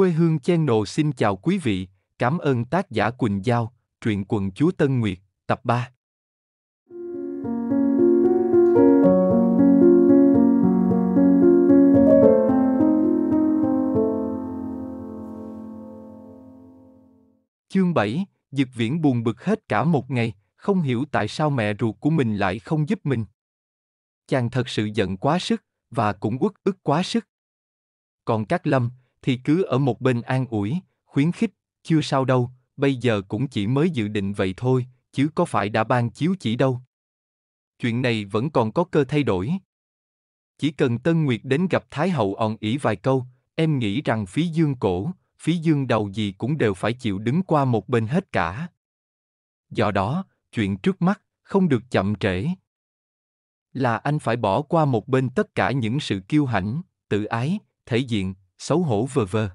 Quê hương chen nồ xin chào quý vị, cảm ơn tác giả Quỳnh Giao, truyện quần chúa Tân Nguyệt, tập 3. Chương 7, Dực Viễn buồn bực hết cả một ngày, không hiểu tại sao mẹ ruột của mình lại không giúp mình. Chàng thật sự giận quá sức, và cũng uất ức quá sức. Còn các lâm, thì cứ ở một bên an ủi, khuyến khích, chưa sao đâu, bây giờ cũng chỉ mới dự định vậy thôi, chứ có phải đã ban chiếu chỉ đâu. Chuyện này vẫn còn có cơ thay đổi. Chỉ cần Tân Nguyệt đến gặp Thái Hậu òn ỉ vài câu, em nghĩ rằng phí dương cổ, phí dương đầu gì cũng đều phải chịu đứng qua một bên hết cả. Do đó, chuyện trước mắt không được chậm trễ. Là anh phải bỏ qua một bên tất cả những sự kiêu hãnh, tự ái, thể diện, xấu hổ vờ vờ.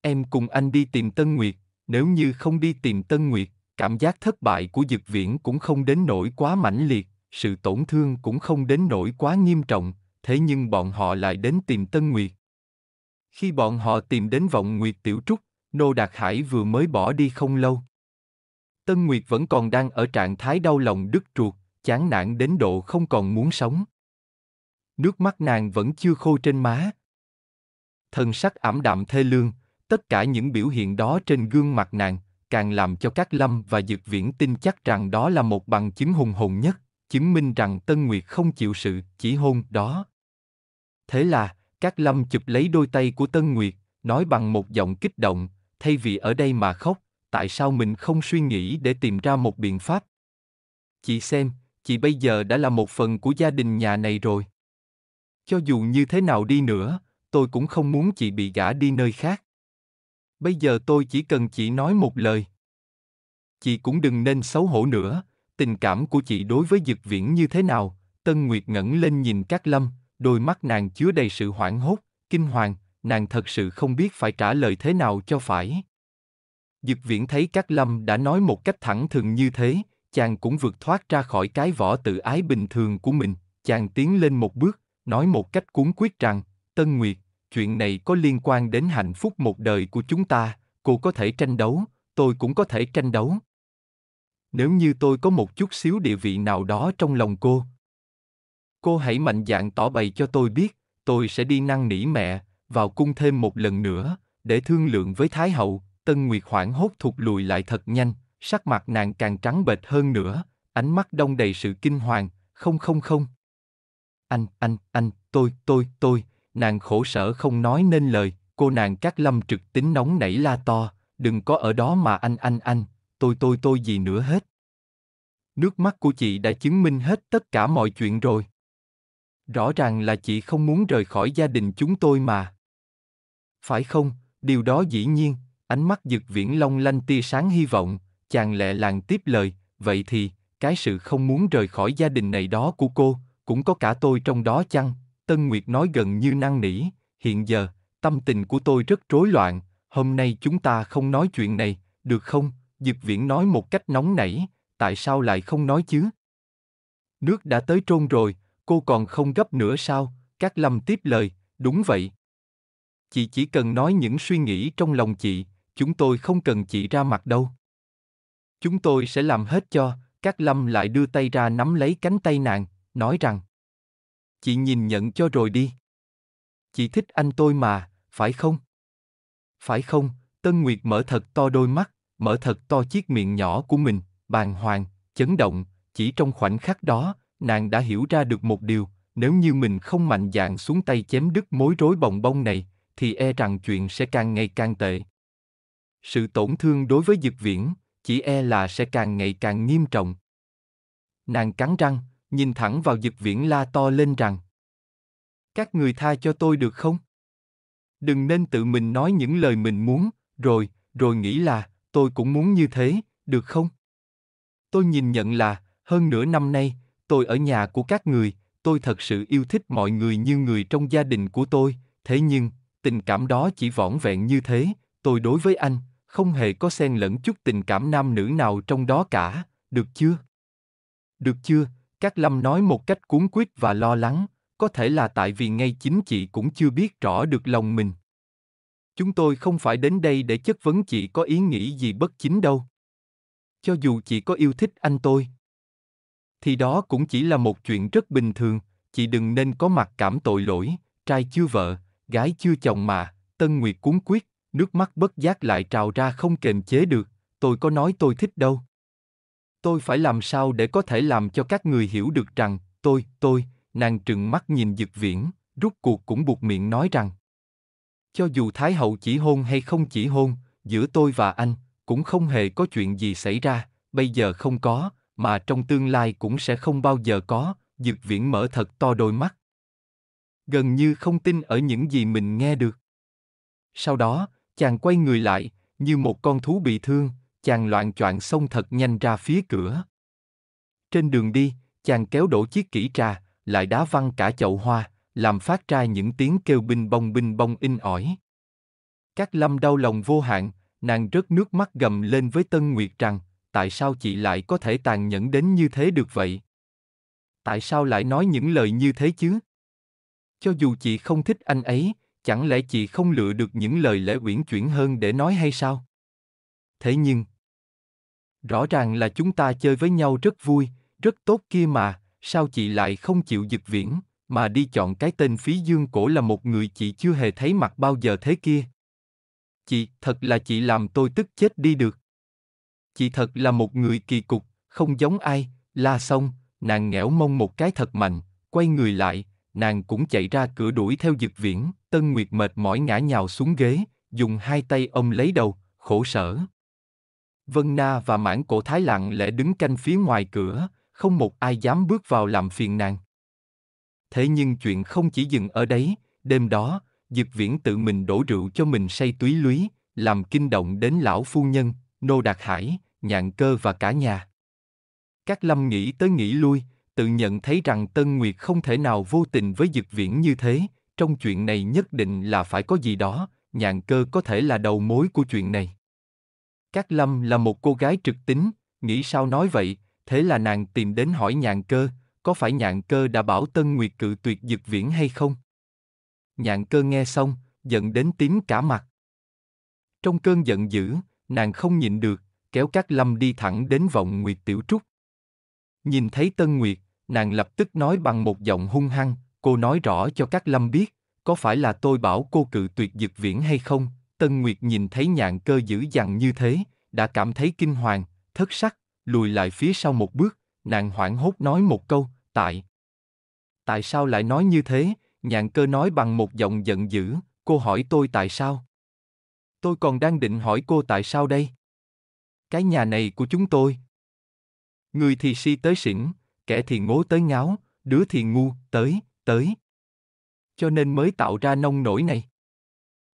Em cùng anh đi tìm Tân Nguyệt, nếu như không đi tìm Tân Nguyệt, cảm giác thất bại của Dực Viễn cũng không đến nỗi quá mãnh liệt, sự tổn thương cũng không đến nỗi quá nghiêm trọng, thế nhưng bọn họ lại đến tìm Tân Nguyệt. Khi bọn họ tìm đến vọng Nguyệt Tiểu Trúc, Nô Đạt Hải vừa mới bỏ đi không lâu. Tân Nguyệt vẫn còn đang ở trạng thái đau lòng đứt ruột, chán nản đến độ không còn muốn sống. Nước mắt nàng vẫn chưa khô trên má, thân sắc ảm đạm thê lương, tất cả những biểu hiện đó trên gương mặt nàng, càng làm cho các lâm và dược viễn tin chắc rằng đó là một bằng chứng hùng hồn nhất, chứng minh rằng Tân Nguyệt không chịu sự chỉ hôn đó. Thế là, các lâm chụp lấy đôi tay của Tân Nguyệt, nói bằng một giọng kích động, thay vì ở đây mà khóc, tại sao mình không suy nghĩ để tìm ra một biện pháp? Chị xem, chị bây giờ đã là một phần của gia đình nhà này rồi. Cho dù như thế nào đi nữa, tôi cũng không muốn chị bị gả đi nơi khác. Bây giờ tôi chỉ cần chị nói một lời. Chị cũng đừng nên xấu hổ nữa, tình cảm của chị đối với Dực Viễn như thế nào? Tân Nguyệt ngẩng lên nhìn Cát Lâm, đôi mắt nàng chứa đầy sự hoảng hốt, kinh hoàng, nàng thật sự không biết phải trả lời thế nào cho phải. Dực Viễn thấy Cát Lâm đã nói một cách thẳng thừng như thế, chàng cũng vượt thoát ra khỏi cái vỏ tự ái bình thường của mình, chàng tiến lên một bước, nói một cách cuốn quyết rằng, Tân Nguyệt, chuyện này có liên quan đến hạnh phúc một đời của chúng ta, cô có thể tranh đấu, tôi cũng có thể tranh đấu. Nếu như tôi có một chút xíu địa vị nào đó trong lòng cô, cô hãy mạnh dạn tỏ bày cho tôi biết, tôi sẽ đi năn nỉ mẹ, vào cung thêm một lần nữa, để thương lượng với Thái Hậu. Tân Nguyệt hoảng hốt thụt lùi lại thật nhanh, sắc mặt nàng càng trắng bệch hơn nữa, ánh mắt đông đầy sự kinh hoàng, không không không. Anh, anh, anh, tôi, tôi, tôi, nàng khổ sở không nói nên lời, cô nàng các lâm trực tính nóng nảy la to, đừng có ở đó mà anh anh anh, tôi tôi tôi gì nữa hết. Nước mắt của chị đã chứng minh hết tất cả mọi chuyện rồi. Rõ ràng là chị không muốn rời khỏi gia đình chúng tôi mà. Phải không, điều đó dĩ nhiên, ánh mắt dực viễn long lanh tia sáng hy vọng, chàng lẹ làng tiếp lời, vậy thì, cái sự không muốn rời khỏi gia đình này đó của cô, cũng có cả tôi trong đó chăng, Tân Nguyệt nói gần như năn nỉ, hiện giờ, tâm tình của tôi rất rối loạn, hôm nay chúng ta không nói chuyện này, được không? Dực Viễn nói một cách nóng nảy, tại sao lại không nói chứ? Nước đã tới trôn rồi, cô còn không gấp nữa sao? Các Lâm tiếp lời, đúng vậy. Chị chỉ cần nói những suy nghĩ trong lòng chị, chúng tôi không cần chị ra mặt đâu. Chúng tôi sẽ làm hết cho, các Lâm lại đưa tay ra nắm lấy cánh tay nàng, nói rằng Chị nhìn nhận cho rồi đi. Chị thích anh tôi mà, phải không? Phải không? Tân Nguyệt mở thật to đôi mắt, mở thật to chiếc miệng nhỏ của mình, bàng hoàng, chấn động, chỉ trong khoảnh khắc đó, nàng đã hiểu ra được một điều, nếu như mình không mạnh dạn xuống tay chém đứt mối rối bồng bông này, thì e rằng chuyện sẽ càng ngày càng tệ. Sự tổn thương đối với Dực Viễn, chỉ e là sẽ càng ngày càng nghiêm trọng. Nàng cắn răng, nhìn thẳng vào Diệp Viễn la to lên rằng: "Các người tha cho tôi được không? Đừng nên tự mình nói những lời mình muốn, rồi, rồi nghĩ là tôi cũng muốn như thế, được không?" Tôi nhìn nhận là, hơn nửa năm nay, tôi ở nhà của các người, tôi thật sự yêu thích mọi người như người trong gia đình của tôi, thế nhưng, tình cảm đó chỉ vỏn vẹn như thế, tôi đối với anh, không hề có xen lẫn chút tình cảm nam nữ nào trong đó cả, được chưa? Được chưa, các Lâm nói một cách cuốn quyết và lo lắng, có thể là tại vì ngay chính chị cũng chưa biết rõ được lòng mình. Chúng tôi không phải đến đây để chất vấn chị có ý nghĩ gì bất chính đâu. Cho dù chị có yêu thích anh tôi, thì đó cũng chỉ là một chuyện rất bình thường, chị đừng nên có mặt cảm tội lỗi, trai chưa vợ, gái chưa chồng mà, Tân Nguyệt cuốn quyết, nước mắt bất giác lại trào ra không kềm chế được, tôi có nói tôi thích đâu tôi phải làm sao để có thể làm cho các người hiểu được rằng, tôi, tôi, nàng trừng mắt nhìn dực viễn, rút cuộc cũng buộc miệng nói rằng. Cho dù Thái Hậu chỉ hôn hay không chỉ hôn, giữa tôi và anh, cũng không hề có chuyện gì xảy ra, bây giờ không có, mà trong tương lai cũng sẽ không bao giờ có, dực viễn mở thật to đôi mắt. Gần như không tin ở những gì mình nghe được. Sau đó, chàng quay người lại, như một con thú bị thương, chàng loạn choạng xông thật nhanh ra phía cửa. Trên đường đi, chàng kéo đổ chiếc kỹ trà, lại đá văng cả chậu hoa, làm phát ra những tiếng kêu binh bông binh bông in ỏi. Các lâm đau lòng vô hạn, nàng rớt nước mắt gầm lên với Tân Nguyệt rằng, tại sao chị lại có thể tàn nhẫn đến như thế được vậy? Tại sao lại nói những lời như thế chứ? Cho dù chị không thích anh ấy, chẳng lẽ chị không lựa được những lời lễ uyển chuyển hơn để nói hay sao? Thế nhưng, Rõ ràng là chúng ta chơi với nhau rất vui, rất tốt kia mà, sao chị lại không chịu dực viễn, mà đi chọn cái tên phí dương cổ là một người chị chưa hề thấy mặt bao giờ thế kia. Chị, thật là chị làm tôi tức chết đi được. Chị thật là một người kỳ cục, không giống ai, la xong, nàng nghẽo mông một cái thật mạnh, quay người lại, nàng cũng chạy ra cửa đuổi theo dực viễn, tân nguyệt mệt mỏi ngã nhào xuống ghế, dùng hai tay ôm lấy đầu, khổ sở. Vân Na và mãn cổ thái lặng lẽ đứng canh phía ngoài cửa, không một ai dám bước vào làm phiền nàng. Thế nhưng chuyện không chỉ dừng ở đấy, đêm đó, Diệp Viễn tự mình đổ rượu cho mình say túy lúy, làm kinh động đến lão phu nhân, nô đạt hải, nhạn cơ và cả nhà. Các lâm nghĩ tới nghĩ lui, tự nhận thấy rằng Tân Nguyệt không thể nào vô tình với Dực Viễn như thế, trong chuyện này nhất định là phải có gì đó, nhạn cơ có thể là đầu mối của chuyện này. Cát Lâm là một cô gái trực tính, nghĩ sao nói vậy, thế là nàng tìm đến hỏi nhạn cơ, có phải nhạn cơ đã bảo Tân Nguyệt cự tuyệt dực viễn hay không? Nhạn cơ nghe xong, giận đến tím cả mặt. Trong cơn giận dữ, nàng không nhịn được, kéo Cát lâm đi thẳng đến vọng Nguyệt Tiểu Trúc. Nhìn thấy Tân Nguyệt, nàng lập tức nói bằng một giọng hung hăng, cô nói rõ cho Cát lâm biết, có phải là tôi bảo cô cự tuyệt dực viễn hay không, Tân Nguyệt nhìn thấy nhạn cơ dữ dằn như thế, đã cảm thấy kinh hoàng, thất sắc, lùi lại phía sau một bước, nàng hoảng hốt nói một câu, tại. Tại sao lại nói như thế, nhạn cơ nói bằng một giọng giận dữ, cô hỏi tôi tại sao? Tôi còn đang định hỏi cô tại sao đây? Cái nhà này của chúng tôi. Người thì si tới xỉn, kẻ thì ngố tới ngáo, đứa thì ngu, tới, tới. Cho nên mới tạo ra nông nổi này.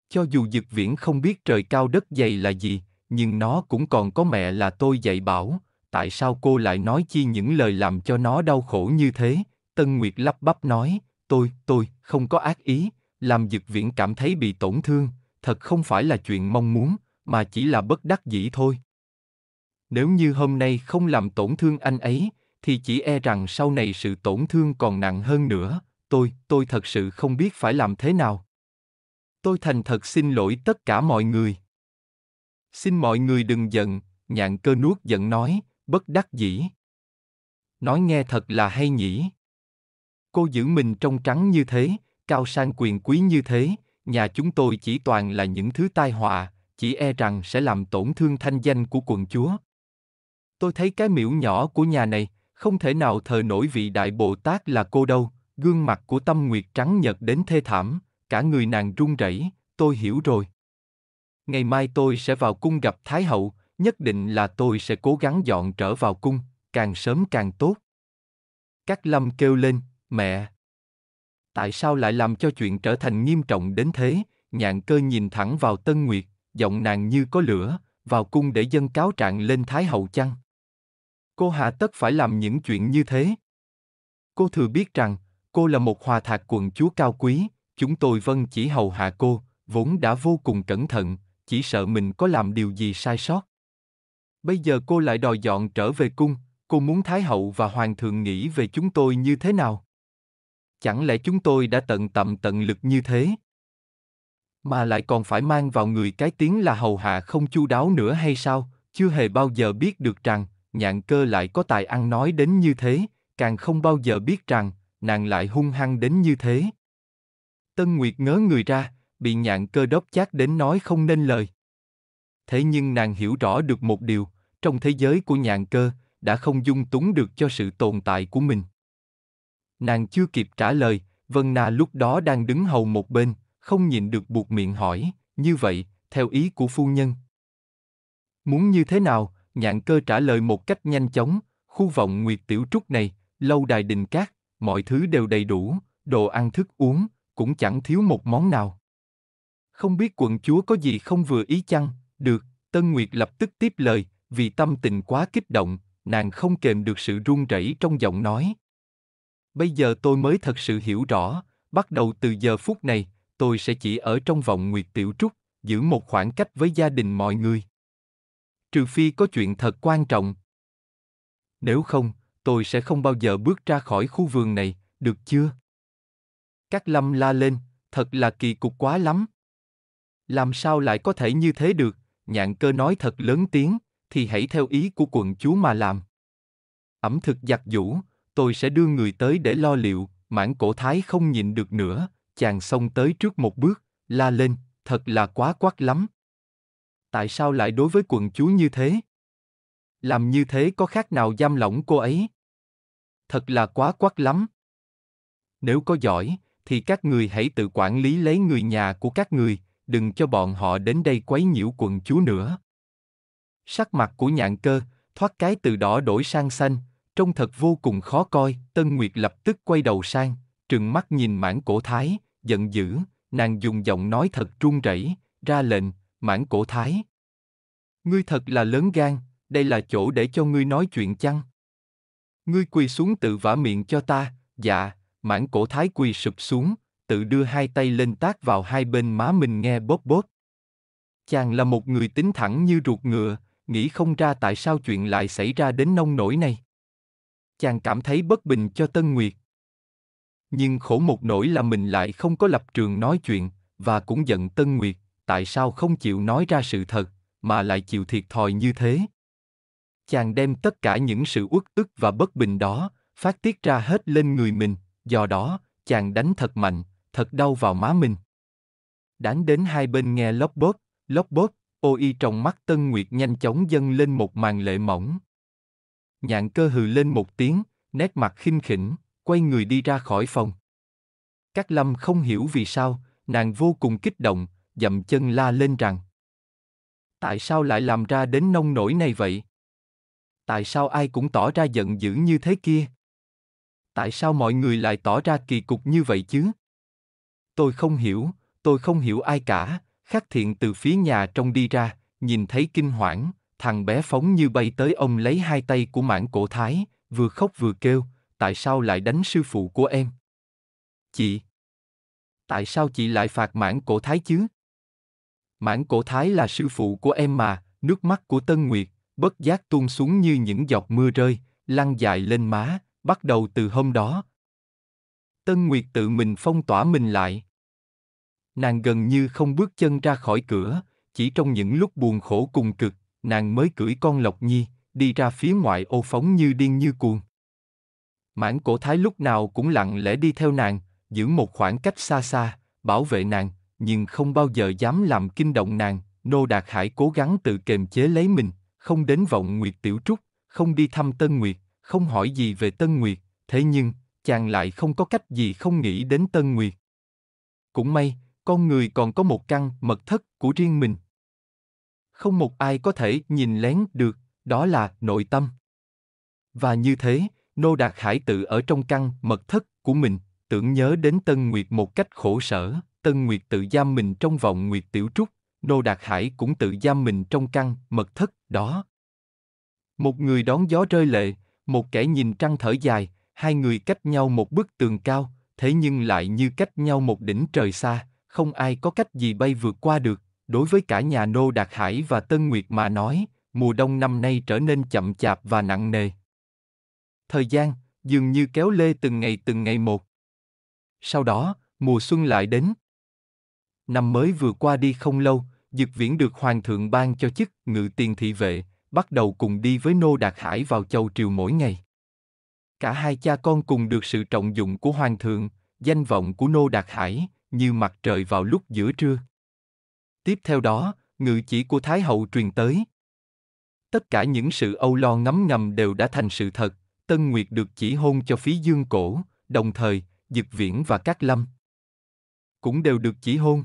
Cho dù Dực Viễn không biết trời cao đất dày là gì, nhưng nó cũng còn có mẹ là tôi dạy bảo, tại sao cô lại nói chi những lời làm cho nó đau khổ như thế? Tân Nguyệt lắp bắp nói, tôi, tôi, không có ác ý, làm Dực Viễn cảm thấy bị tổn thương, thật không phải là chuyện mong muốn, mà chỉ là bất đắc dĩ thôi. Nếu như hôm nay không làm tổn thương anh ấy, thì chỉ e rằng sau này sự tổn thương còn nặng hơn nữa, tôi, tôi thật sự không biết phải làm thế nào. Tôi thành thật xin lỗi tất cả mọi người. Xin mọi người đừng giận, nhạn cơ nuốt giận nói, bất đắc dĩ. Nói nghe thật là hay nhỉ. Cô giữ mình trong trắng như thế, cao sang quyền quý như thế, nhà chúng tôi chỉ toàn là những thứ tai họa, chỉ e rằng sẽ làm tổn thương thanh danh của quần chúa. Tôi thấy cái miễu nhỏ của nhà này, không thể nào thờ nổi vị đại Bồ Tát là cô đâu, gương mặt của tâm nguyệt trắng nhợt đến thê thảm, cả người nàng run rẩy, tôi hiểu rồi. Ngày mai tôi sẽ vào cung gặp Thái hậu, nhất định là tôi sẽ cố gắng dọn trở vào cung, càng sớm càng tốt. Các lâm kêu lên, mẹ. Tại sao lại làm cho chuyện trở thành nghiêm trọng đến thế? Nhạn cơ nhìn thẳng vào Tân Nguyệt, giọng nàng như có lửa, vào cung để dân cáo trạng lên Thái hậu chăng? Cô hạ tất phải làm những chuyện như thế. Cô thừa biết rằng, cô là một hòa thạc quận chúa cao quý, Chúng tôi vâng chỉ hầu hạ cô, vốn đã vô cùng cẩn thận, chỉ sợ mình có làm điều gì sai sót. Bây giờ cô lại đòi dọn trở về cung, cô muốn Thái hậu và Hoàng thượng nghĩ về chúng tôi như thế nào? Chẳng lẽ chúng tôi đã tận tầm tận lực như thế? Mà lại còn phải mang vào người cái tiếng là hầu hạ không chu đáo nữa hay sao? Chưa hề bao giờ biết được rằng, nhạn cơ lại có tài ăn nói đến như thế, càng không bao giờ biết rằng, nàng lại hung hăng đến như thế. Tân Nguyệt ngớ người ra, bị nhạn cơ đốc chát đến nói không nên lời. Thế nhưng nàng hiểu rõ được một điều, trong thế giới của nhạn cơ, đã không dung túng được cho sự tồn tại của mình. Nàng chưa kịp trả lời, Vân Na lúc đó đang đứng hầu một bên, không nhìn được buộc miệng hỏi, như vậy, theo ý của phu nhân. Muốn như thế nào, nhạn cơ trả lời một cách nhanh chóng, khu vọng nguyệt tiểu trúc này, lâu đài đình cát, mọi thứ đều đầy đủ, đồ ăn thức uống, cũng chẳng thiếu một món nào. Không biết quận chúa có gì không vừa ý chăng? Được, Tân Nguyệt lập tức tiếp lời, vì tâm tình quá kích động, nàng không kềm được sự run rẩy trong giọng nói. Bây giờ tôi mới thật sự hiểu rõ, bắt đầu từ giờ phút này, tôi sẽ chỉ ở trong vòng Nguyệt Tiểu Trúc, giữ một khoảng cách với gia đình mọi người. Trừ phi có chuyện thật quan trọng. Nếu không, tôi sẽ không bao giờ bước ra khỏi khu vườn này, được chưa? Các lâm la lên, thật là kỳ cục quá lắm. Làm sao lại có thể như thế được, nhạn cơ nói thật lớn tiếng, thì hãy theo ý của quận chúa mà làm. Ẩm thực giặt giũ, tôi sẽ đưa người tới để lo liệu, mãn cổ thái không nhịn được nữa, chàng xông tới trước một bước, la lên, thật là quá quắc lắm. Tại sao lại đối với quận chúa như thế? Làm như thế có khác nào giam lỏng cô ấy? Thật là quá quắc lắm. Nếu có giỏi, thì các người hãy tự quản lý lấy người nhà của các người, đừng cho bọn họ đến đây quấy nhiễu quần chú nữa. Sắc mặt của nhạn cơ, thoát cái từ đỏ đổi sang xanh, trông thật vô cùng khó coi, Tân Nguyệt lập tức quay đầu sang, trừng mắt nhìn mãn cổ thái, giận dữ, nàng dùng giọng nói thật run rẩy, ra lệnh, mãn cổ thái. Ngươi thật là lớn gan, đây là chỗ để cho ngươi nói chuyện chăng? Ngươi quỳ xuống tự vả miệng cho ta, dạ, mãn cổ thái quỳ sụp xuống, tự đưa hai tay lên tác vào hai bên má mình nghe bóp bóp. Chàng là một người tính thẳng như ruột ngựa, nghĩ không ra tại sao chuyện lại xảy ra đến nông nổi này. Chàng cảm thấy bất bình cho Tân Nguyệt. Nhưng khổ một nỗi là mình lại không có lập trường nói chuyện, và cũng giận Tân Nguyệt, tại sao không chịu nói ra sự thật, mà lại chịu thiệt thòi như thế. Chàng đem tất cả những sự uất ức và bất bình đó, phát tiết ra hết lên người mình do đó, chàng đánh thật mạnh, thật đau vào má mình. Đánh đến hai bên nghe lóc bóp, lóc bóp, ô y trong mắt Tân Nguyệt nhanh chóng dâng lên một màn lệ mỏng. Nhạn cơ hừ lên một tiếng, nét mặt khinh khỉnh, quay người đi ra khỏi phòng. Các lâm không hiểu vì sao, nàng vô cùng kích động, dậm chân la lên rằng. Tại sao lại làm ra đến nông nổi này vậy? Tại sao ai cũng tỏ ra giận dữ như thế kia? tại sao mọi người lại tỏ ra kỳ cục như vậy chứ? Tôi không hiểu, tôi không hiểu ai cả, khắc thiện từ phía nhà trong đi ra, nhìn thấy kinh hoảng, thằng bé phóng như bay tới ông lấy hai tay của mãn cổ thái, vừa khóc vừa kêu, tại sao lại đánh sư phụ của em? Chị! Tại sao chị lại phạt mãn cổ thái chứ? Mãn cổ thái là sư phụ của em mà, nước mắt của Tân Nguyệt, bất giác tuôn xuống như những giọt mưa rơi, lăn dài lên má, bắt đầu từ hôm đó. Tân Nguyệt tự mình phong tỏa mình lại. Nàng gần như không bước chân ra khỏi cửa, chỉ trong những lúc buồn khổ cùng cực, nàng mới cưỡi con lộc nhi, đi ra phía ngoại ô phóng như điên như cuồng. Mãn cổ thái lúc nào cũng lặng lẽ đi theo nàng, giữ một khoảng cách xa xa, bảo vệ nàng, nhưng không bao giờ dám làm kinh động nàng. Nô Đạt Hải cố gắng tự kềm chế lấy mình, không đến vọng Nguyệt Tiểu Trúc, không đi thăm Tân Nguyệt, không hỏi gì về Tân Nguyệt, thế nhưng, chàng lại không có cách gì không nghĩ đến Tân Nguyệt. Cũng may, con người còn có một căn mật thất của riêng mình. Không một ai có thể nhìn lén được, đó là nội tâm. Và như thế, Nô Đạt Hải tự ở trong căn mật thất của mình, tưởng nhớ đến Tân Nguyệt một cách khổ sở, Tân Nguyệt tự giam mình trong vòng Nguyệt Tiểu Trúc, Nô Đạt Hải cũng tự giam mình trong căn mật thất đó. Một người đón gió rơi lệ, một kẻ nhìn trăng thở dài, hai người cách nhau một bức tường cao, thế nhưng lại như cách nhau một đỉnh trời xa, không ai có cách gì bay vượt qua được. Đối với cả nhà Nô Đạt Hải và Tân Nguyệt mà nói, mùa đông năm nay trở nên chậm chạp và nặng nề. Thời gian dường như kéo lê từng ngày từng ngày một. Sau đó, mùa xuân lại đến. Năm mới vừa qua đi không lâu, Dực Viễn được Hoàng thượng ban cho chức ngự tiền thị vệ, bắt đầu cùng đi với Nô Đạt Hải vào châu triều mỗi ngày. Cả hai cha con cùng được sự trọng dụng của Hoàng thượng, danh vọng của Nô Đạt Hải, như mặt trời vào lúc giữa trưa. Tiếp theo đó, ngự chỉ của Thái Hậu truyền tới. Tất cả những sự âu lo ngấm ngầm đều đã thành sự thật, Tân Nguyệt được chỉ hôn cho phí dương cổ, đồng thời, Dực Viễn và Cát Lâm. Cũng đều được chỉ hôn.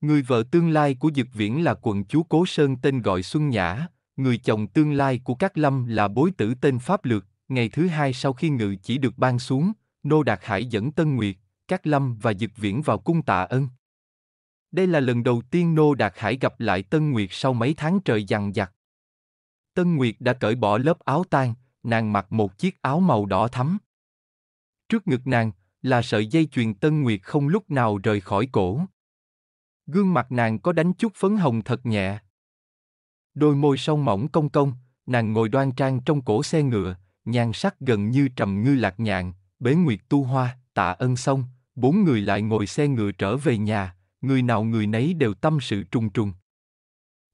Người vợ tương lai của Dực Viễn là quận chúa Cố Sơn tên gọi Xuân Nhã, người chồng tương lai của các lâm là bối tử tên Pháp Lược, ngày thứ hai sau khi ngự chỉ được ban xuống, Nô Đạt Hải dẫn Tân Nguyệt, các lâm và Dực Viễn vào cung tạ ân. Đây là lần đầu tiên Nô Đạt Hải gặp lại Tân Nguyệt sau mấy tháng trời dằn dặt. Tân Nguyệt đã cởi bỏ lớp áo tan, nàng mặc một chiếc áo màu đỏ thắm. Trước ngực nàng là sợi dây chuyền Tân Nguyệt không lúc nào rời khỏi cổ. Gương mặt nàng có đánh chút phấn hồng thật nhẹ, đôi môi song mỏng công công, nàng ngồi đoan trang trong cổ xe ngựa, nhan sắc gần như trầm ngư lạc nhạn, bế nguyệt tu hoa, tạ ân xong, bốn người lại ngồi xe ngựa trở về nhà, người nào người nấy đều tâm sự trùng trùng.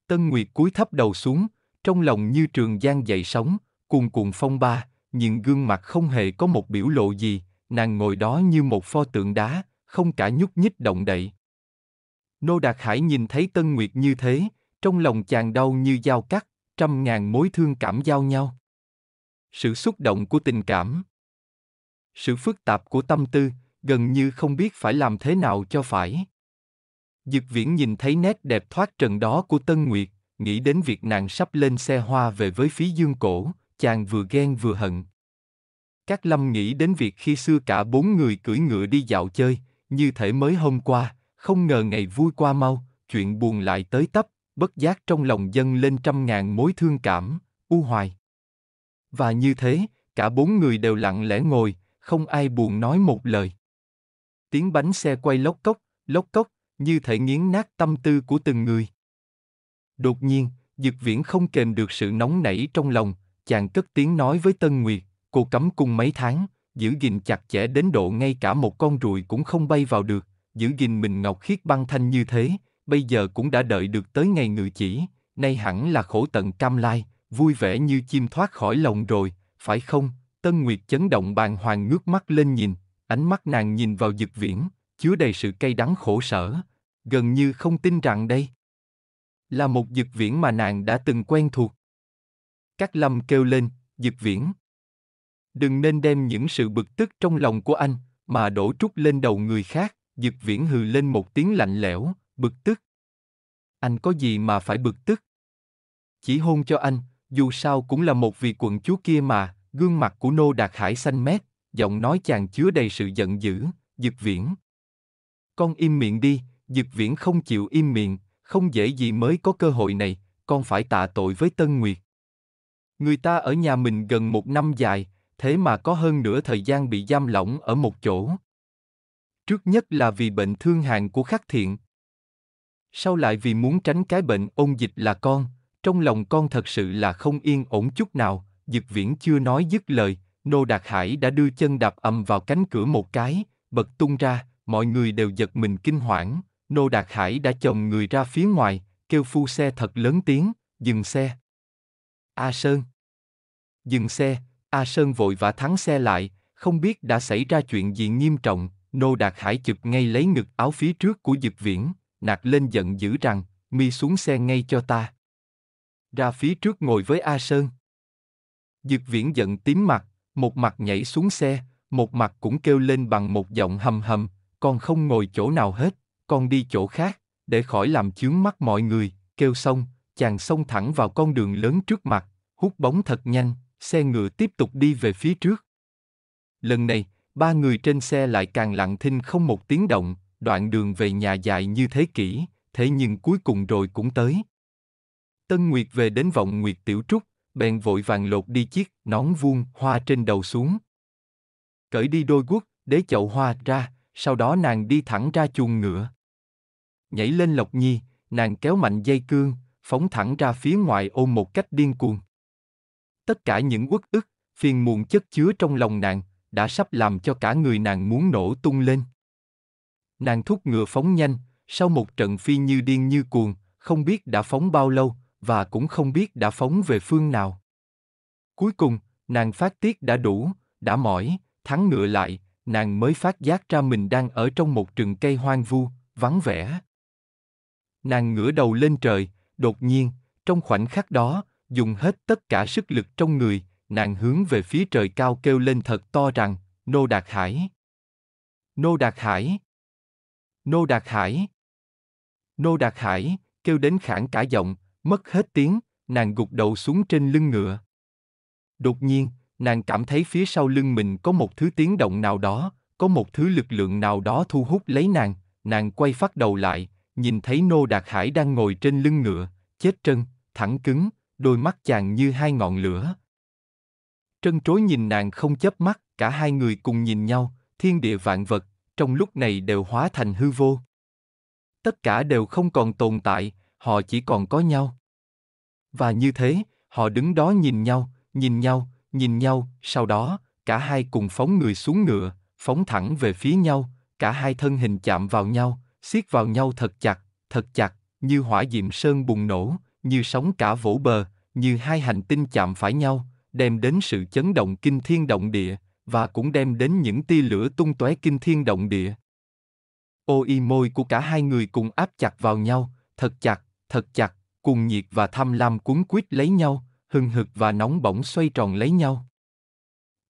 Tân Nguyệt cúi thấp đầu xuống, trong lòng như trường giang dậy sóng, cuồn cuộn phong ba, nhưng gương mặt không hề có một biểu lộ gì, nàng ngồi đó như một pho tượng đá, không cả nhúc nhích động đậy. Nô Đạt Hải nhìn thấy Tân Nguyệt như thế, trong lòng chàng đau như dao cắt, trăm ngàn mối thương cảm giao nhau. Sự xúc động của tình cảm, sự phức tạp của tâm tư, gần như không biết phải làm thế nào cho phải. Dực Viễn nhìn thấy nét đẹp thoát trần đó của Tân Nguyệt, nghĩ đến việc nàng sắp lên xe hoa về với phí dương cổ, chàng vừa ghen vừa hận. Các lâm nghĩ đến việc khi xưa cả bốn người cưỡi ngựa đi dạo chơi, như thể mới hôm qua, không ngờ ngày vui qua mau, chuyện buồn lại tới tấp, bất giác trong lòng dân lên trăm ngàn mối thương cảm, u hoài. Và như thế, cả bốn người đều lặng lẽ ngồi, không ai buồn nói một lời. Tiếng bánh xe quay lóc cốc, lóc cốc, như thể nghiến nát tâm tư của từng người. Đột nhiên, Dực Viễn không kềm được sự nóng nảy trong lòng, chàng cất tiếng nói với Tân Nguyệt, cô cấm cung mấy tháng, giữ gìn chặt chẽ đến độ ngay cả một con ruồi cũng không bay vào được, giữ gìn mình ngọc khiết băng thanh như thế, bây giờ cũng đã đợi được tới ngày ngự chỉ, nay hẳn là khổ tận cam lai, vui vẻ như chim thoát khỏi lồng rồi, phải không? Tân Nguyệt chấn động bàn hoàng ngước mắt lên nhìn, ánh mắt nàng nhìn vào dực viễn, chứa đầy sự cay đắng khổ sở, gần như không tin rằng đây là một dực viễn mà nàng đã từng quen thuộc. Các lâm kêu lên, dực viễn. Đừng nên đem những sự bực tức trong lòng của anh, mà đổ trút lên đầu người khác, dực viễn hừ lên một tiếng lạnh lẽo, Bực tức. Anh có gì mà phải bực tức? Chỉ hôn cho anh, dù sao cũng là một vị quận chúa kia mà, gương mặt của Nô Đạt Hải xanh mét, giọng nói chàng chứa đầy sự giận dữ, Dực Viễn. Con im miệng đi, Dực Viễn không chịu im miệng, không dễ gì mới có cơ hội này, con phải tạ tội với Tân Nguyệt. Người ta ở nhà mình gần một năm dài, thế mà có hơn nửa thời gian bị giam lỏng ở một chỗ. Trước nhất là vì bệnh thương hàn của khắc thiện, sau lại vì muốn tránh cái bệnh ôn dịch là con, trong lòng con thật sự là không yên ổn chút nào, Dực Viễn chưa nói dứt lời, Nô Đạt Hải đã đưa chân đạp ầm vào cánh cửa một cái, bật tung ra, mọi người đều giật mình kinh hoảng, Nô Đạt Hải đã chồng người ra phía ngoài, kêu phu xe thật lớn tiếng, dừng xe. A Sơn Dừng xe, A Sơn vội vã thắng xe lại, không biết đã xảy ra chuyện gì nghiêm trọng, Nô Đạt Hải chụp ngay lấy ngực áo phía trước của Dực Viễn, nạt lên giận dữ rằng, mi xuống xe ngay cho ta. Ra phía trước ngồi với A Sơn. Dực viễn giận tím mặt, một mặt nhảy xuống xe, một mặt cũng kêu lên bằng một giọng hầm hầm, con không ngồi chỗ nào hết, con đi chỗ khác, để khỏi làm chướng mắt mọi người, kêu xong, chàng xông thẳng vào con đường lớn trước mặt, hút bóng thật nhanh, xe ngựa tiếp tục đi về phía trước. Lần này, ba người trên xe lại càng lặng thinh không một tiếng động, đoạn đường về nhà dài như thế kỷ, thế nhưng cuối cùng rồi cũng tới. Tân Nguyệt về đến vọng Nguyệt Tiểu Trúc, bèn vội vàng lột đi chiếc nón vuông hoa trên đầu xuống. Cởi đi đôi guốc, để chậu hoa ra, sau đó nàng đi thẳng ra chuồng ngựa. Nhảy lên lộc nhi, nàng kéo mạnh dây cương, phóng thẳng ra phía ngoài ôm một cách điên cuồng. Tất cả những quốc ức, phiền muộn chất chứa trong lòng nàng, đã sắp làm cho cả người nàng muốn nổ tung lên. Nàng thúc ngựa phóng nhanh, sau một trận phi như điên như cuồng, không biết đã phóng bao lâu, và cũng không biết đã phóng về phương nào. Cuối cùng, nàng phát tiết đã đủ, đã mỏi, thắng ngựa lại, nàng mới phát giác ra mình đang ở trong một rừng cây hoang vu, vắng vẻ. Nàng ngửa đầu lên trời, đột nhiên, trong khoảnh khắc đó, dùng hết tất cả sức lực trong người, nàng hướng về phía trời cao kêu lên thật to rằng, Nô Đạt Hải. Nô Đạt Hải. Nô Đạt Hải. Nô Đạt Hải, kêu đến khản cả giọng, mất hết tiếng, nàng gục đầu xuống trên lưng ngựa. Đột nhiên, nàng cảm thấy phía sau lưng mình có một thứ tiếng động nào đó, có một thứ lực lượng nào đó thu hút lấy nàng, nàng quay phát đầu lại, nhìn thấy Nô Đạt Hải đang ngồi trên lưng ngựa, chết trân, thẳng cứng, đôi mắt chàng như hai ngọn lửa. Trân trối nhìn nàng không chớp mắt, cả hai người cùng nhìn nhau, thiên địa vạn vật, trong lúc này đều hóa thành hư vô tất cả đều không còn tồn tại họ chỉ còn có nhau và như thế họ đứng đó nhìn nhau nhìn nhau nhìn nhau sau đó cả hai cùng phóng người xuống ngựa phóng thẳng về phía nhau cả hai thân hình chạm vào nhau siết vào nhau thật chặt thật chặt như hỏa diệm sơn bùng nổ như sóng cả vỗ bờ như hai hành tinh chạm phải nhau đem đến sự chấn động kinh thiên động địa và cũng đem đến những tia lửa tung tóe kinh thiên động địa. Ôi môi của cả hai người cùng áp chặt vào nhau, thật chặt, thật chặt, cùng nhiệt và tham lam cuốn quýt lấy nhau, hừng hực và nóng bỏng xoay tròn lấy nhau.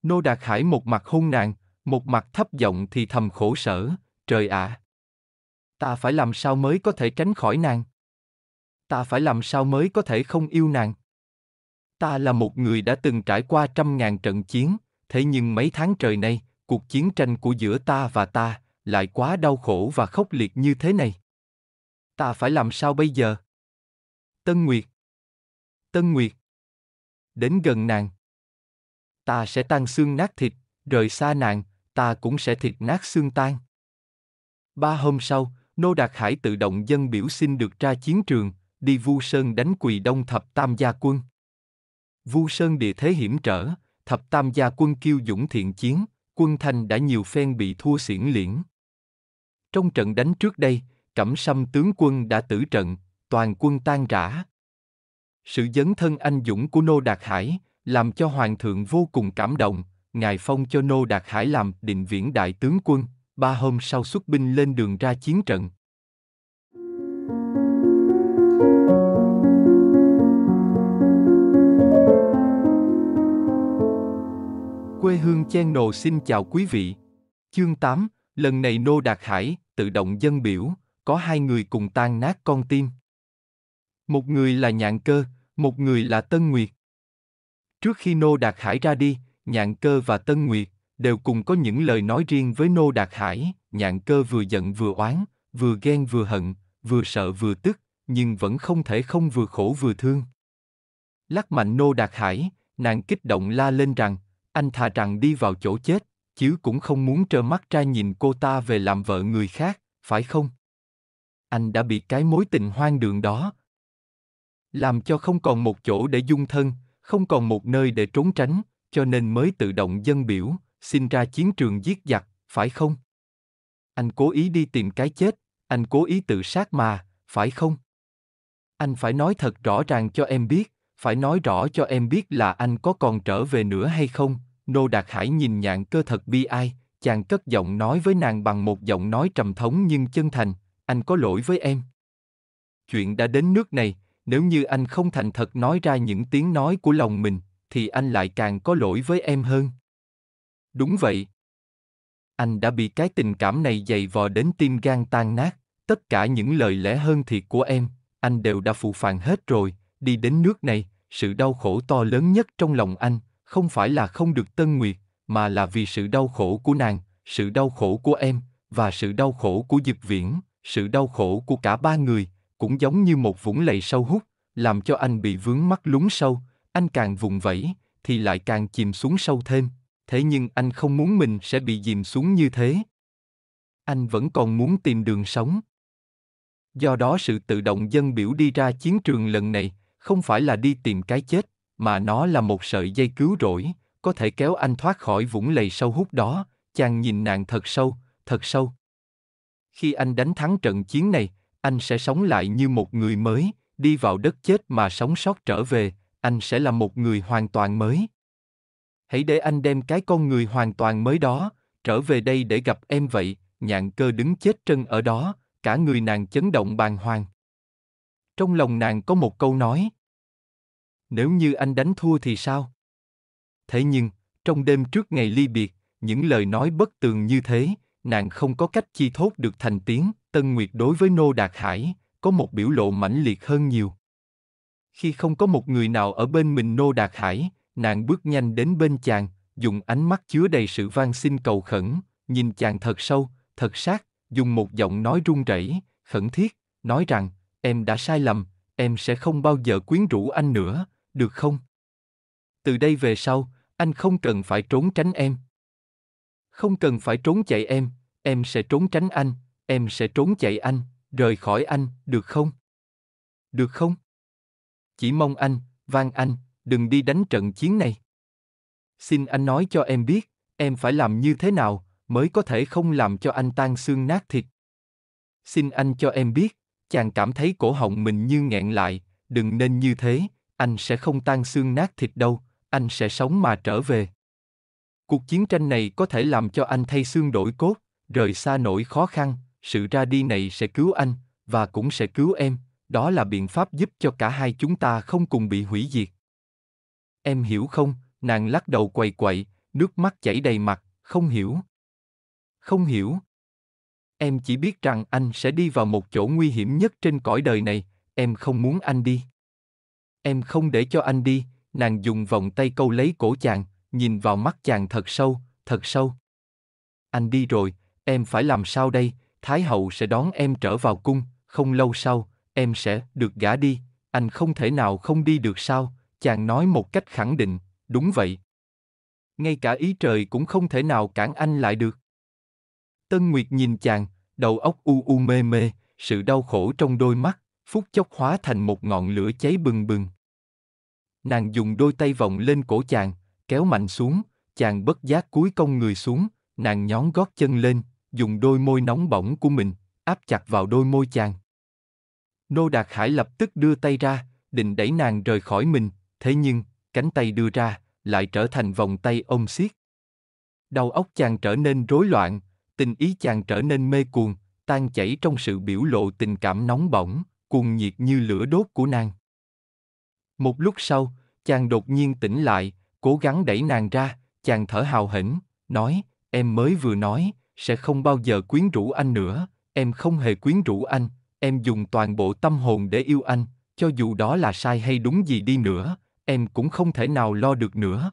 Nô Đạt Hải một mặt hôn nàng, một mặt thấp giọng thì thầm khổ sở, trời ạ. À, ta phải làm sao mới có thể tránh khỏi nàng? Ta phải làm sao mới có thể không yêu nàng? Ta là một người đã từng trải qua trăm ngàn trận chiến, thế nhưng mấy tháng trời nay, cuộc chiến tranh của giữa ta và ta lại quá đau khổ và khốc liệt như thế này. Ta phải làm sao bây giờ? Tân Nguyệt. Tân Nguyệt. Đến gần nàng. Ta sẽ tan xương nát thịt, rời xa nàng, ta cũng sẽ thịt nát xương tan. Ba hôm sau, Nô Đạt Hải tự động dân biểu xin được ra chiến trường, đi Vu Sơn đánh Quỳ Đông Thập Tam Gia Quân. Vu Sơn địa thế hiểm trở, thập tam gia quân kiêu dũng thiện chiến, quân thanh đã nhiều phen bị thua xiển liễn. Trong trận đánh trước đây, Cẩm Sâm tướng quân đã tử trận, toàn quân tan rã. Sự dấn thân anh dũng của Nô Đạt Hải làm cho Hoàng thượng vô cùng cảm động, ngài phong cho Nô Đạt Hải làm định viễn đại tướng quân, ba hôm sau xuất binh lên đường ra chiến trận, Quê hương Channel xin chào quý vị. Chương 8, lần này Nô Đạt Hải, tự động dân biểu, có hai người cùng tan nát con tim. Một người là Nhạn Cơ, một người là Tân Nguyệt. Trước khi Nô Đạt Hải ra đi, Nhạn Cơ và Tân Nguyệt đều cùng có những lời nói riêng với Nô Đạt Hải, Nhạn Cơ vừa giận vừa oán, vừa ghen vừa hận, vừa sợ vừa tức, nhưng vẫn không thể không vừa khổ vừa thương. Lắc mạnh Nô Đạt Hải, nàng kích động la lên rằng, anh thà rằng đi vào chỗ chết, chứ cũng không muốn trơ mắt ra nhìn cô ta về làm vợ người khác, phải không? Anh đã bị cái mối tình hoang đường đó. Làm cho không còn một chỗ để dung thân, không còn một nơi để trốn tránh, cho nên mới tự động dân biểu, xin ra chiến trường giết giặc, phải không? Anh cố ý đi tìm cái chết, anh cố ý tự sát mà, phải không? Anh phải nói thật rõ ràng cho em biết, phải nói rõ cho em biết là anh có còn trở về nữa hay không. Nô Đạt Hải nhìn nhạn cơ thật bi ai, chàng cất giọng nói với nàng bằng một giọng nói trầm thống nhưng chân thành, anh có lỗi với em. Chuyện đã đến nước này, nếu như anh không thành thật nói ra những tiếng nói của lòng mình, thì anh lại càng có lỗi với em hơn. Đúng vậy. Anh đã bị cái tình cảm này dày vò đến tim gan tan nát, tất cả những lời lẽ hơn thiệt của em, anh đều đã phụ phàng hết rồi, đi đến nước này, sự đau khổ to lớn nhất trong lòng anh, không phải là không được tân nguyệt, mà là vì sự đau khổ của nàng, sự đau khổ của em, và sự đau khổ của Diệp Viễn, sự đau khổ của cả ba người, cũng giống như một vũng lầy sâu hút, làm cho anh bị vướng mắc lún sâu, anh càng vùng vẫy, thì lại càng chìm xuống sâu thêm. Thế nhưng anh không muốn mình sẽ bị dìm xuống như thế. Anh vẫn còn muốn tìm đường sống. Do đó sự tự động dân biểu đi ra chiến trường lần này, không phải là đi tìm cái chết, mà nó là một sợi dây cứu rỗi, có thể kéo anh thoát khỏi vũng lầy sâu hút đó, chàng nhìn nàng thật sâu, thật sâu. Khi anh đánh thắng trận chiến này, anh sẽ sống lại như một người mới, đi vào đất chết mà sống sót trở về, anh sẽ là một người hoàn toàn mới. Hãy để anh đem cái con người hoàn toàn mới đó, trở về đây để gặp em vậy, nhạn cơ đứng chết chân ở đó, cả người nàng chấn động bàng hoàng. Trong lòng nàng có một câu nói. Nếu như anh đánh thua thì sao? Thế nhưng, trong đêm trước ngày ly biệt, những lời nói bất tường như thế, nàng không có cách chi thốt được thành tiếng, Tân Nguyệt đối với Nô Đạt Hải, có một biểu lộ mãnh liệt hơn nhiều. Khi không có một người nào ở bên mình Nô Đạt Hải, nàng bước nhanh đến bên chàng, dùng ánh mắt chứa đầy sự van xin cầu khẩn, nhìn chàng thật sâu, thật sát, dùng một giọng nói run rẩy, khẩn thiết, nói rằng, em đã sai lầm, em sẽ không bao giờ quyến rũ anh nữa, được không? Từ đây về sau, anh không cần phải trốn tránh em. Không cần phải trốn chạy em, em sẽ trốn tránh anh, em sẽ trốn chạy anh, rời khỏi anh, được không? Được không? Chỉ mong anh, van anh, đừng đi đánh trận chiến này. Xin anh nói cho em biết, em phải làm như thế nào mới có thể không làm cho anh tan xương nát thịt. Xin anh cho em biết, chàng cảm thấy cổ họng mình như nghẹn lại, đừng nên như thế, anh sẽ không tan xương nát thịt đâu, anh sẽ sống mà trở về. Cuộc chiến tranh này có thể làm cho anh thay xương đổi cốt, rời xa nỗi khó khăn, sự ra đi này sẽ cứu anh, và cũng sẽ cứu em, đó là biện pháp giúp cho cả hai chúng ta không cùng bị hủy diệt. Em hiểu không, nàng lắc đầu quầy quậy, nước mắt chảy đầy mặt, không hiểu. Không hiểu, em chỉ biết rằng anh sẽ đi vào một chỗ nguy hiểm nhất trên cõi đời này em không muốn anh đi em không để cho anh đi nàng dùng vòng tay câu lấy cổ chàng nhìn vào mắt chàng thật sâu thật sâu anh đi rồi em phải làm sao đây thái hậu sẽ đón em trở vào cung không lâu sau em sẽ được gả đi anh không thể nào không đi được sao chàng nói một cách khẳng định đúng vậy ngay cả ý trời cũng không thể nào cản anh lại được Tân Nguyệt nhìn chàng, đầu óc u u mê mê, sự đau khổ trong đôi mắt, phút chốc hóa thành một ngọn lửa cháy bừng bừng. Nàng dùng đôi tay vòng lên cổ chàng, kéo mạnh xuống, chàng bất giác cúi cong người xuống, nàng nhón gót chân lên, dùng đôi môi nóng bỏng của mình, áp chặt vào đôi môi chàng. Nô Đạt Hải lập tức đưa tay ra, định đẩy nàng rời khỏi mình, thế nhưng, cánh tay đưa ra, lại trở thành vòng tay ôm siết. Đầu óc chàng trở nên rối loạn, tình ý chàng trở nên mê cuồng, tan chảy trong sự biểu lộ tình cảm nóng bỏng, cuồng nhiệt như lửa đốt của nàng. Một lúc sau, chàng đột nhiên tỉnh lại, cố gắng đẩy nàng ra, chàng thở hào hĩnh, nói, em mới vừa nói, sẽ không bao giờ quyến rũ anh nữa, em không hề quyến rũ anh, em dùng toàn bộ tâm hồn để yêu anh, cho dù đó là sai hay đúng gì đi nữa, em cũng không thể nào lo được nữa.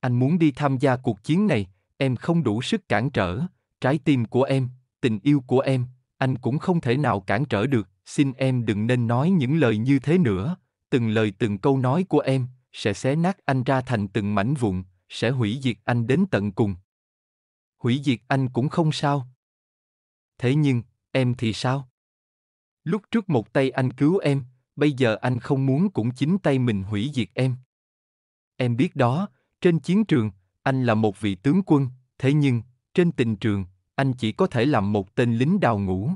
Anh muốn đi tham gia cuộc chiến này, em không đủ sức cản trở, trái tim của em, tình yêu của em, anh cũng không thể nào cản trở được, xin em đừng nên nói những lời như thế nữa, từng lời từng câu nói của em sẽ xé nát anh ra thành từng mảnh vụn, sẽ hủy diệt anh đến tận cùng. Hủy diệt anh cũng không sao. Thế nhưng, em thì sao? Lúc trước một tay anh cứu em, bây giờ anh không muốn cũng chính tay mình hủy diệt em. Em biết đó, trên chiến trường, anh là một vị tướng quân, thế nhưng, trên tình trường, anh chỉ có thể làm một tên lính đào ngũ.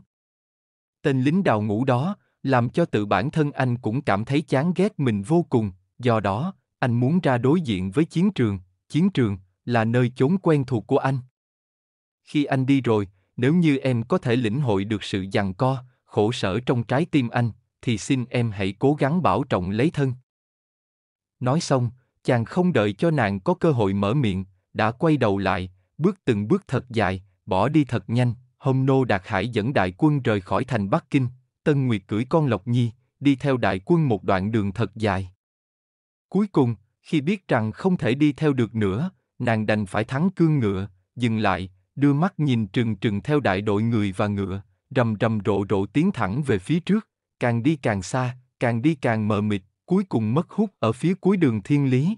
Tên lính đào ngũ đó, làm cho tự bản thân anh cũng cảm thấy chán ghét mình vô cùng, do đó, anh muốn ra đối diện với chiến trường, chiến trường là nơi chốn quen thuộc của anh. Khi anh đi rồi, nếu như em có thể lĩnh hội được sự giằng co, khổ sở trong trái tim anh, thì xin em hãy cố gắng bảo trọng lấy thân. Nói xong, chàng không đợi cho nàng có cơ hội mở miệng, đã quay đầu lại, bước từng bước thật dài, bỏ đi thật nhanh, hôm Nô Đạt Hải dẫn đại quân rời khỏi thành Bắc Kinh, Tân Nguyệt cưỡi con Lộc Nhi, đi theo đại quân một đoạn đường thật dài. Cuối cùng, khi biết rằng không thể đi theo được nữa, nàng đành phải thắng cương ngựa, dừng lại, đưa mắt nhìn trừng trừng theo đại đội người và ngựa, rầm rầm rộ rộ tiến thẳng về phía trước, càng đi càng xa, càng đi càng mờ mịt, cuối cùng mất hút ở phía cuối đường thiên lý.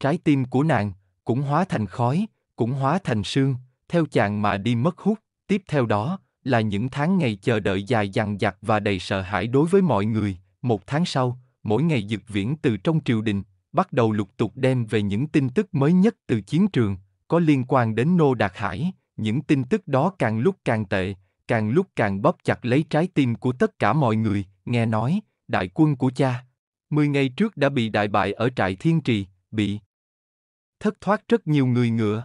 Trái tim của nàng cũng hóa thành khói, cũng hóa thành sương, theo chàng mà đi mất hút, tiếp theo đó là những tháng ngày chờ đợi dài dằng dặc và đầy sợ hãi đối với mọi người, một tháng sau, mỗi ngày dực viễn từ trong triều đình, bắt đầu lục tục đem về những tin tức mới nhất từ chiến trường, có liên quan đến Nô Đạt Hải, những tin tức đó càng lúc càng tệ, càng lúc càng bóp chặt lấy trái tim của tất cả mọi người, nghe nói, đại quân của cha. Mười ngày trước đã bị đại bại ở trại thiên trì, bị thất thoát rất nhiều người ngựa.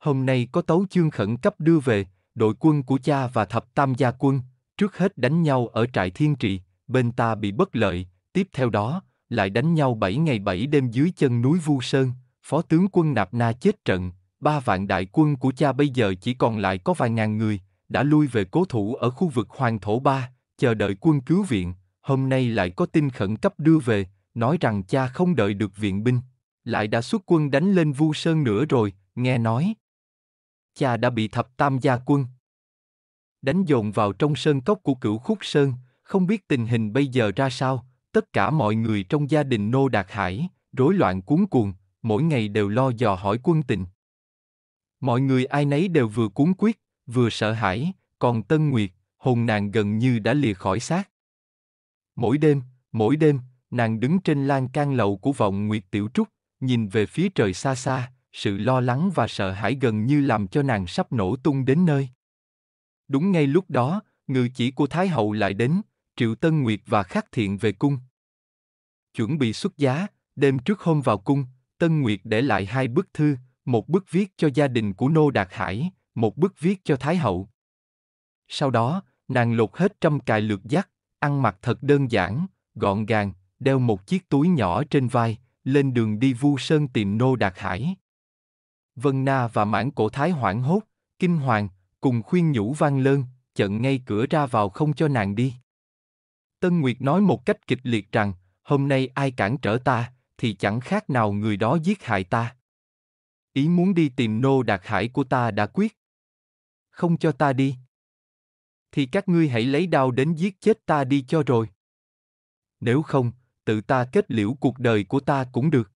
Hôm nay có tấu chương khẩn cấp đưa về, đội quân của cha và thập tam gia quân, trước hết đánh nhau ở trại thiên trị, bên ta bị bất lợi, tiếp theo đó, lại đánh nhau 7 ngày 7 đêm dưới chân núi Vu Sơn, phó tướng quân Nạp Na chết trận, ba vạn đại quân của cha bây giờ chỉ còn lại có vài ngàn người, đã lui về cố thủ ở khu vực Hoàng Thổ Ba, chờ đợi quân cứu viện, hôm nay lại có tin khẩn cấp đưa về, nói rằng cha không đợi được viện binh, lại đã xuất quân đánh lên Vu Sơn nữa rồi, nghe nói, cha đã bị thập tam gia quân. Đánh dồn vào trong sơn cốc của cửu khúc sơn, không biết tình hình bây giờ ra sao, tất cả mọi người trong gia đình Nô Đạt Hải, rối loạn cuống cuồng, mỗi ngày đều lo dò hỏi quân tình. Mọi người ai nấy đều vừa cuốn quyết, vừa sợ hãi, còn Tân Nguyệt, hồn nàng gần như đã lìa khỏi xác. Mỗi đêm, mỗi đêm, nàng đứng trên lan can lầu của vọng Nguyệt Tiểu Trúc, nhìn về phía trời xa xa, sự lo lắng và sợ hãi gần như làm cho nàng sắp nổ tung đến nơi. Đúng ngay lúc đó, ngự chỉ của Thái Hậu lại đến, Triệu Tân Nguyệt và Khắc Thiện về cung. Chuẩn bị xuất giá, đêm trước hôm vào cung, Tân Nguyệt để lại hai bức thư, một bức viết cho gia đình của Nô Đạt Hải, một bức viết cho Thái Hậu. Sau đó, nàng lột hết trăm cài lược dắt, ăn mặc thật đơn giản, gọn gàng, đeo một chiếc túi nhỏ trên vai, lên đường đi vu sơn tìm Nô Đạt Hải. Vân Na và mãn cổ thái hoảng hốt, kinh hoàng, cùng khuyên nhủ vang lơn, chận ngay cửa ra vào không cho nàng đi. Tân Nguyệt nói một cách kịch liệt rằng, hôm nay ai cản trở ta, thì chẳng khác nào người đó giết hại ta. Ý muốn đi tìm nô đạt hải của ta đã quyết. Không cho ta đi. Thì các ngươi hãy lấy đao đến giết chết ta đi cho rồi. Nếu không, tự ta kết liễu cuộc đời của ta cũng được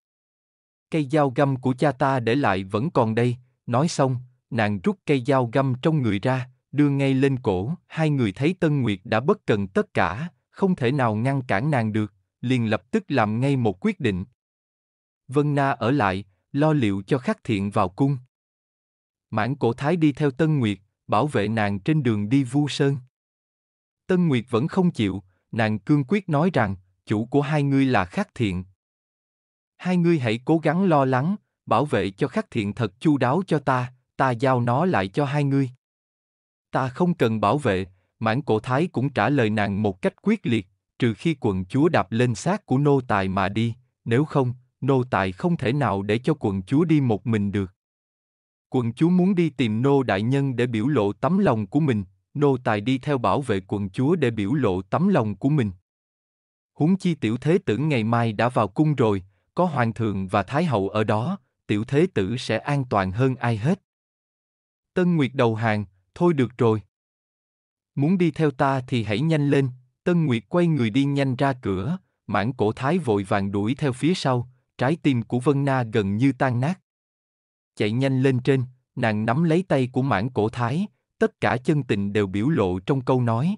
cây dao găm của cha ta để lại vẫn còn đây, nói xong, nàng rút cây dao găm trong người ra, đưa ngay lên cổ, hai người thấy Tân Nguyệt đã bất cần tất cả, không thể nào ngăn cản nàng được, liền lập tức làm ngay một quyết định. Vân Na ở lại, lo liệu cho khắc thiện vào cung. Mãn cổ thái đi theo Tân Nguyệt, bảo vệ nàng trên đường đi vu sơn. Tân Nguyệt vẫn không chịu, nàng cương quyết nói rằng, chủ của hai ngươi là khắc thiện, hai ngươi hãy cố gắng lo lắng, bảo vệ cho khắc thiện thật chu đáo cho ta, ta giao nó lại cho hai ngươi. Ta không cần bảo vệ, mãn cổ thái cũng trả lời nàng một cách quyết liệt, trừ khi quận chúa đạp lên xác của nô tài mà đi, nếu không, nô tài không thể nào để cho quận chúa đi một mình được. Quận chúa muốn đi tìm nô đại nhân để biểu lộ tấm lòng của mình, nô tài đi theo bảo vệ quận chúa để biểu lộ tấm lòng của mình. Huống chi tiểu thế tử ngày mai đã vào cung rồi, có hoàng thượng và thái hậu ở đó, tiểu thế tử sẽ an toàn hơn ai hết. Tân Nguyệt đầu hàng, thôi được rồi. Muốn đi theo ta thì hãy nhanh lên, Tân Nguyệt quay người đi nhanh ra cửa, mãn cổ thái vội vàng đuổi theo phía sau, trái tim của Vân Na gần như tan nát. Chạy nhanh lên trên, nàng nắm lấy tay của mãn cổ thái, tất cả chân tình đều biểu lộ trong câu nói.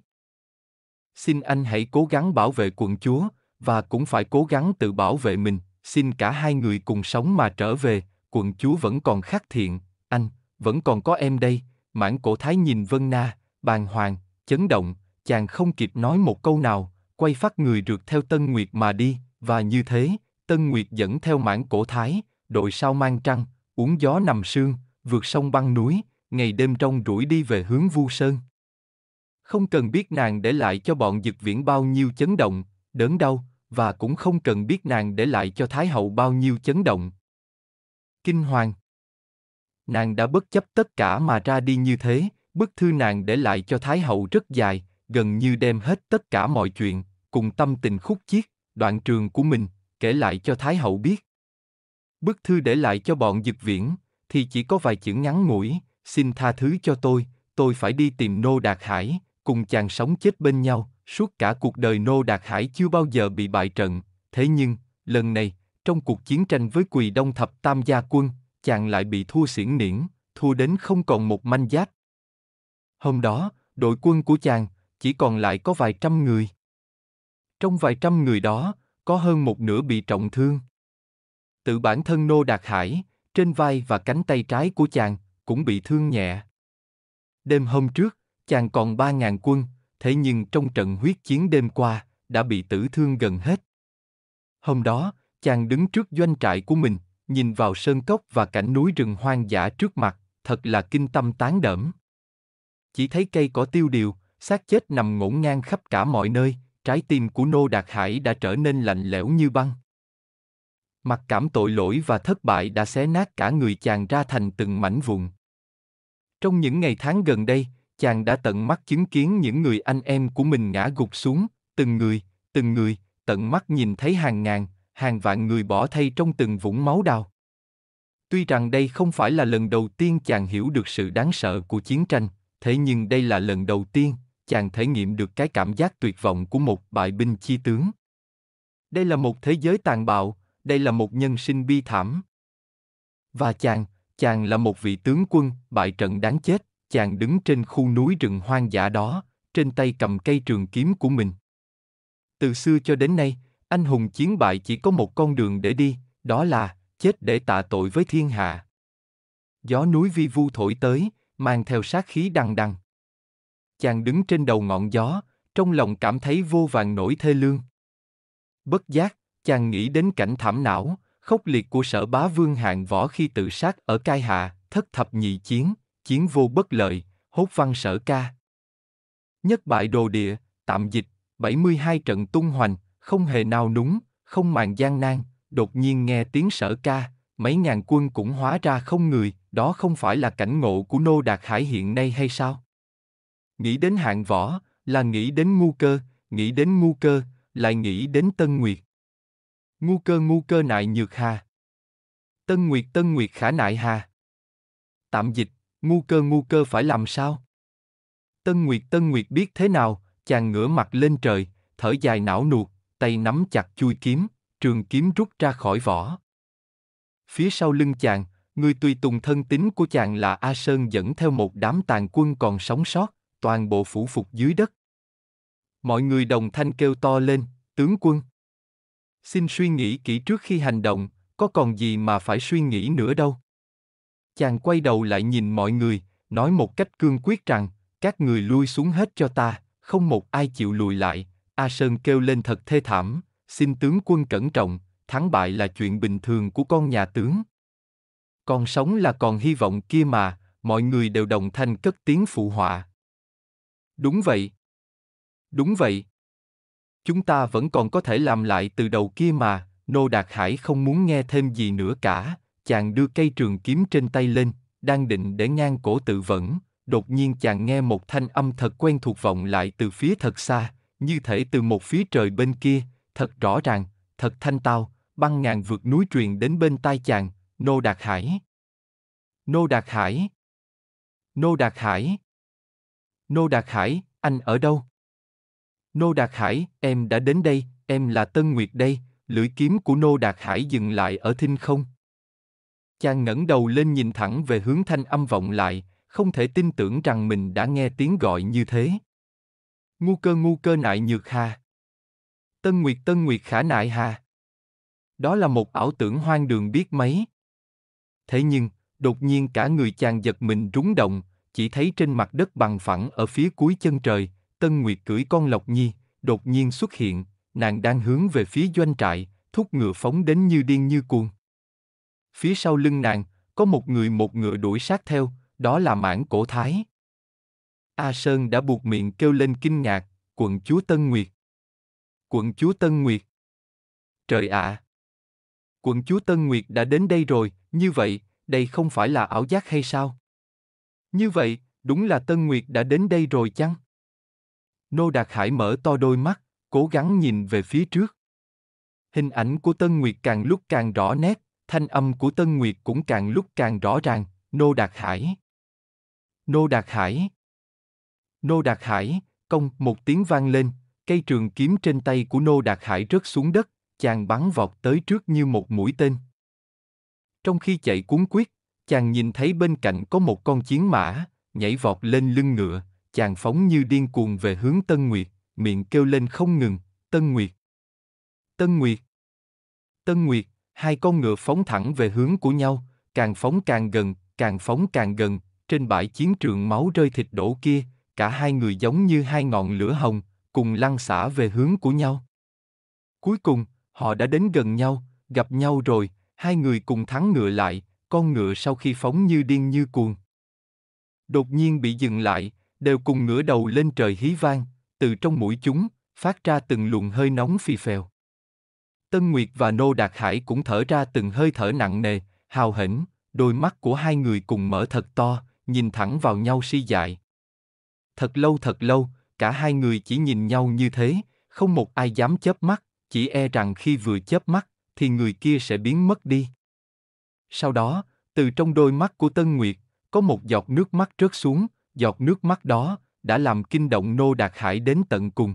Xin anh hãy cố gắng bảo vệ quận chúa, và cũng phải cố gắng tự bảo vệ mình, xin cả hai người cùng sống mà trở về, quận chúa vẫn còn khắc thiện, anh, vẫn còn có em đây, mãn cổ thái nhìn Vân Na, bàn hoàng, chấn động, chàng không kịp nói một câu nào, quay phát người rượt theo Tân Nguyệt mà đi, và như thế, Tân Nguyệt dẫn theo mãn cổ thái, đội sao mang trăng, uống gió nằm sương, vượt sông băng núi, ngày đêm trong rủi đi về hướng Vu Sơn. Không cần biết nàng để lại cho bọn dực viễn bao nhiêu chấn động, đớn đau, và cũng không cần biết nàng để lại cho Thái hậu bao nhiêu chấn động. Kinh hoàng. Nàng đã bất chấp tất cả mà ra đi như thế, bức thư nàng để lại cho Thái hậu rất dài, gần như đem hết tất cả mọi chuyện, cùng tâm tình khúc chiết, đoạn trường của mình, kể lại cho Thái hậu biết. Bức thư để lại cho bọn dực viễn, thì chỉ có vài chữ ngắn ngủi, xin tha thứ cho tôi, tôi phải đi tìm Nô Đạt Hải, cùng chàng sống chết bên nhau, Suốt cả cuộc đời Nô Đạt Hải chưa bao giờ bị bại trận, thế nhưng, lần này, trong cuộc chiến tranh với Quỳ Đông Thập Tam Gia Quân, chàng lại bị thua xiển niễn, thua đến không còn một manh giáp. Hôm đó, đội quân của chàng chỉ còn lại có vài trăm người. Trong vài trăm người đó, có hơn một nửa bị trọng thương. Tự bản thân Nô Đạt Hải, trên vai và cánh tay trái của chàng cũng bị thương nhẹ. Đêm hôm trước, chàng còn ba ngàn quân, thế nhưng trong trận huyết chiến đêm qua, đã bị tử thương gần hết. Hôm đó, chàng đứng trước doanh trại của mình, nhìn vào sơn cốc và cảnh núi rừng hoang dã trước mặt, thật là kinh tâm tán đẫm. Chỉ thấy cây cỏ tiêu điều, xác chết nằm ngổn ngang khắp cả mọi nơi, trái tim của Nô Đạt Hải đã trở nên lạnh lẽo như băng. Mặc cảm tội lỗi và thất bại đã xé nát cả người chàng ra thành từng mảnh vụn. Trong những ngày tháng gần đây, chàng đã tận mắt chứng kiến những người anh em của mình ngã gục xuống, từng người, từng người, tận mắt nhìn thấy hàng ngàn, hàng vạn người bỏ thay trong từng vũng máu đào. Tuy rằng đây không phải là lần đầu tiên chàng hiểu được sự đáng sợ của chiến tranh, thế nhưng đây là lần đầu tiên chàng thể nghiệm được cái cảm giác tuyệt vọng của một bại binh chi tướng. Đây là một thế giới tàn bạo, đây là một nhân sinh bi thảm. Và chàng, chàng là một vị tướng quân bại trận đáng chết, chàng đứng trên khu núi rừng hoang dã đó, trên tay cầm cây trường kiếm của mình. Từ xưa cho đến nay, anh hùng chiến bại chỉ có một con đường để đi, đó là chết để tạ tội với thiên hạ. Gió núi vi vu thổi tới, mang theo sát khí đằng đằng. Chàng đứng trên đầu ngọn gió, trong lòng cảm thấy vô vàng nổi thê lương. Bất giác, chàng nghĩ đến cảnh thảm não, khốc liệt của sở bá vương hạng võ khi tự sát ở cai hạ, thất thập nhị chiến, chiến vô bất lợi, hốt văn sở ca. Nhất bại đồ địa, tạm dịch, 72 trận tung hoành, không hề nào núng, không màn gian nan, đột nhiên nghe tiếng sở ca, mấy ngàn quân cũng hóa ra không người, đó không phải là cảnh ngộ của Nô Đạt Hải hiện nay hay sao? Nghĩ đến hạng võ, là nghĩ đến ngu cơ, nghĩ đến ngu cơ, lại nghĩ đến Tân Nguyệt. Ngu cơ ngu cơ nại nhược hà. Tân Nguyệt Tân Nguyệt khả nại hà. Tạm dịch, ngu cơ ngu cơ phải làm sao? Tân Nguyệt Tân Nguyệt biết thế nào, chàng ngửa mặt lên trời, thở dài não nuột, tay nắm chặt chui kiếm, trường kiếm rút ra khỏi vỏ. Phía sau lưng chàng, người tùy tùng thân tín của chàng là A Sơn dẫn theo một đám tàn quân còn sống sót, toàn bộ phủ phục dưới đất. Mọi người đồng thanh kêu to lên, tướng quân. Xin suy nghĩ kỹ trước khi hành động, có còn gì mà phải suy nghĩ nữa đâu. Chàng quay đầu lại nhìn mọi người, nói một cách cương quyết rằng, các người lui xuống hết cho ta, không một ai chịu lùi lại. A Sơn kêu lên thật thê thảm, xin tướng quân cẩn trọng, thắng bại là chuyện bình thường của con nhà tướng. Còn sống là còn hy vọng kia mà, mọi người đều đồng thanh cất tiếng phụ họa. Đúng vậy. Đúng vậy. Chúng ta vẫn còn có thể làm lại từ đầu kia mà, Nô Đạt Hải không muốn nghe thêm gì nữa cả, chàng đưa cây trường kiếm trên tay lên, đang định để ngang cổ tự vẫn, đột nhiên chàng nghe một thanh âm thật quen thuộc vọng lại từ phía thật xa, như thể từ một phía trời bên kia, thật rõ ràng, thật thanh tao, băng ngàn vượt núi truyền đến bên tai chàng, Nô Đạt Hải. Nô Đạt Hải. Nô Đạt Hải. Nô Đạt Hải, anh ở đâu? Nô Đạt Hải, em đã đến đây, em là Tân Nguyệt đây, lưỡi kiếm của Nô Đạt Hải dừng lại ở thinh không. Chàng ngẩng đầu lên nhìn thẳng về hướng thanh âm vọng lại, không thể tin tưởng rằng mình đã nghe tiếng gọi như thế. Ngu cơ ngu cơ nại nhược hà. Tân Nguyệt Tân Nguyệt khả nại hà. Đó là một ảo tưởng hoang đường biết mấy. Thế nhưng, đột nhiên cả người chàng giật mình rúng động, chỉ thấy trên mặt đất bằng phẳng ở phía cuối chân trời, Tân Nguyệt cưỡi con lộc nhi, đột nhiên xuất hiện, nàng đang hướng về phía doanh trại, thúc ngựa phóng đến như điên như cuồng phía sau lưng nàng, có một người một ngựa đuổi sát theo, đó là mãn cổ thái. A Sơn đã buộc miệng kêu lên kinh ngạc, quận chúa Tân Nguyệt. Quận chúa Tân Nguyệt. Trời ạ! À. Quận chúa Tân Nguyệt đã đến đây rồi, như vậy, đây không phải là ảo giác hay sao? Như vậy, đúng là Tân Nguyệt đã đến đây rồi chăng? Nô Đạt Hải mở to đôi mắt, cố gắng nhìn về phía trước. Hình ảnh của Tân Nguyệt càng lúc càng rõ nét, thanh âm của Tân Nguyệt cũng càng lúc càng rõ ràng, Nô Đạt Hải. Nô Đạt Hải. Nô Đạt Hải, công một tiếng vang lên, cây trường kiếm trên tay của Nô Đạt Hải rớt xuống đất, chàng bắn vọt tới trước như một mũi tên. Trong khi chạy cuốn quyết, chàng nhìn thấy bên cạnh có một con chiến mã, nhảy vọt lên lưng ngựa, chàng phóng như điên cuồng về hướng Tân Nguyệt, miệng kêu lên không ngừng, Tân Nguyệt. Tân Nguyệt. Tân Nguyệt. Hai con ngựa phóng thẳng về hướng của nhau, càng phóng càng gần, càng phóng càng gần, trên bãi chiến trường máu rơi thịt đổ kia, cả hai người giống như hai ngọn lửa hồng, cùng lăn xả về hướng của nhau. Cuối cùng, họ đã đến gần nhau, gặp nhau rồi, hai người cùng thắng ngựa lại, con ngựa sau khi phóng như điên như cuồng. Đột nhiên bị dừng lại, đều cùng ngửa đầu lên trời hí vang, từ trong mũi chúng, phát ra từng luồng hơi nóng phì phèo. Tân Nguyệt và Nô Đạt Hải cũng thở ra từng hơi thở nặng nề, hào hỉnh, đôi mắt của hai người cùng mở thật to, nhìn thẳng vào nhau si dại. Thật lâu thật lâu, cả hai người chỉ nhìn nhau như thế, không một ai dám chớp mắt, chỉ e rằng khi vừa chớp mắt, thì người kia sẽ biến mất đi. Sau đó, từ trong đôi mắt của Tân Nguyệt, có một giọt nước mắt rớt xuống, giọt nước mắt đó đã làm kinh động Nô Đạt Hải đến tận cùng.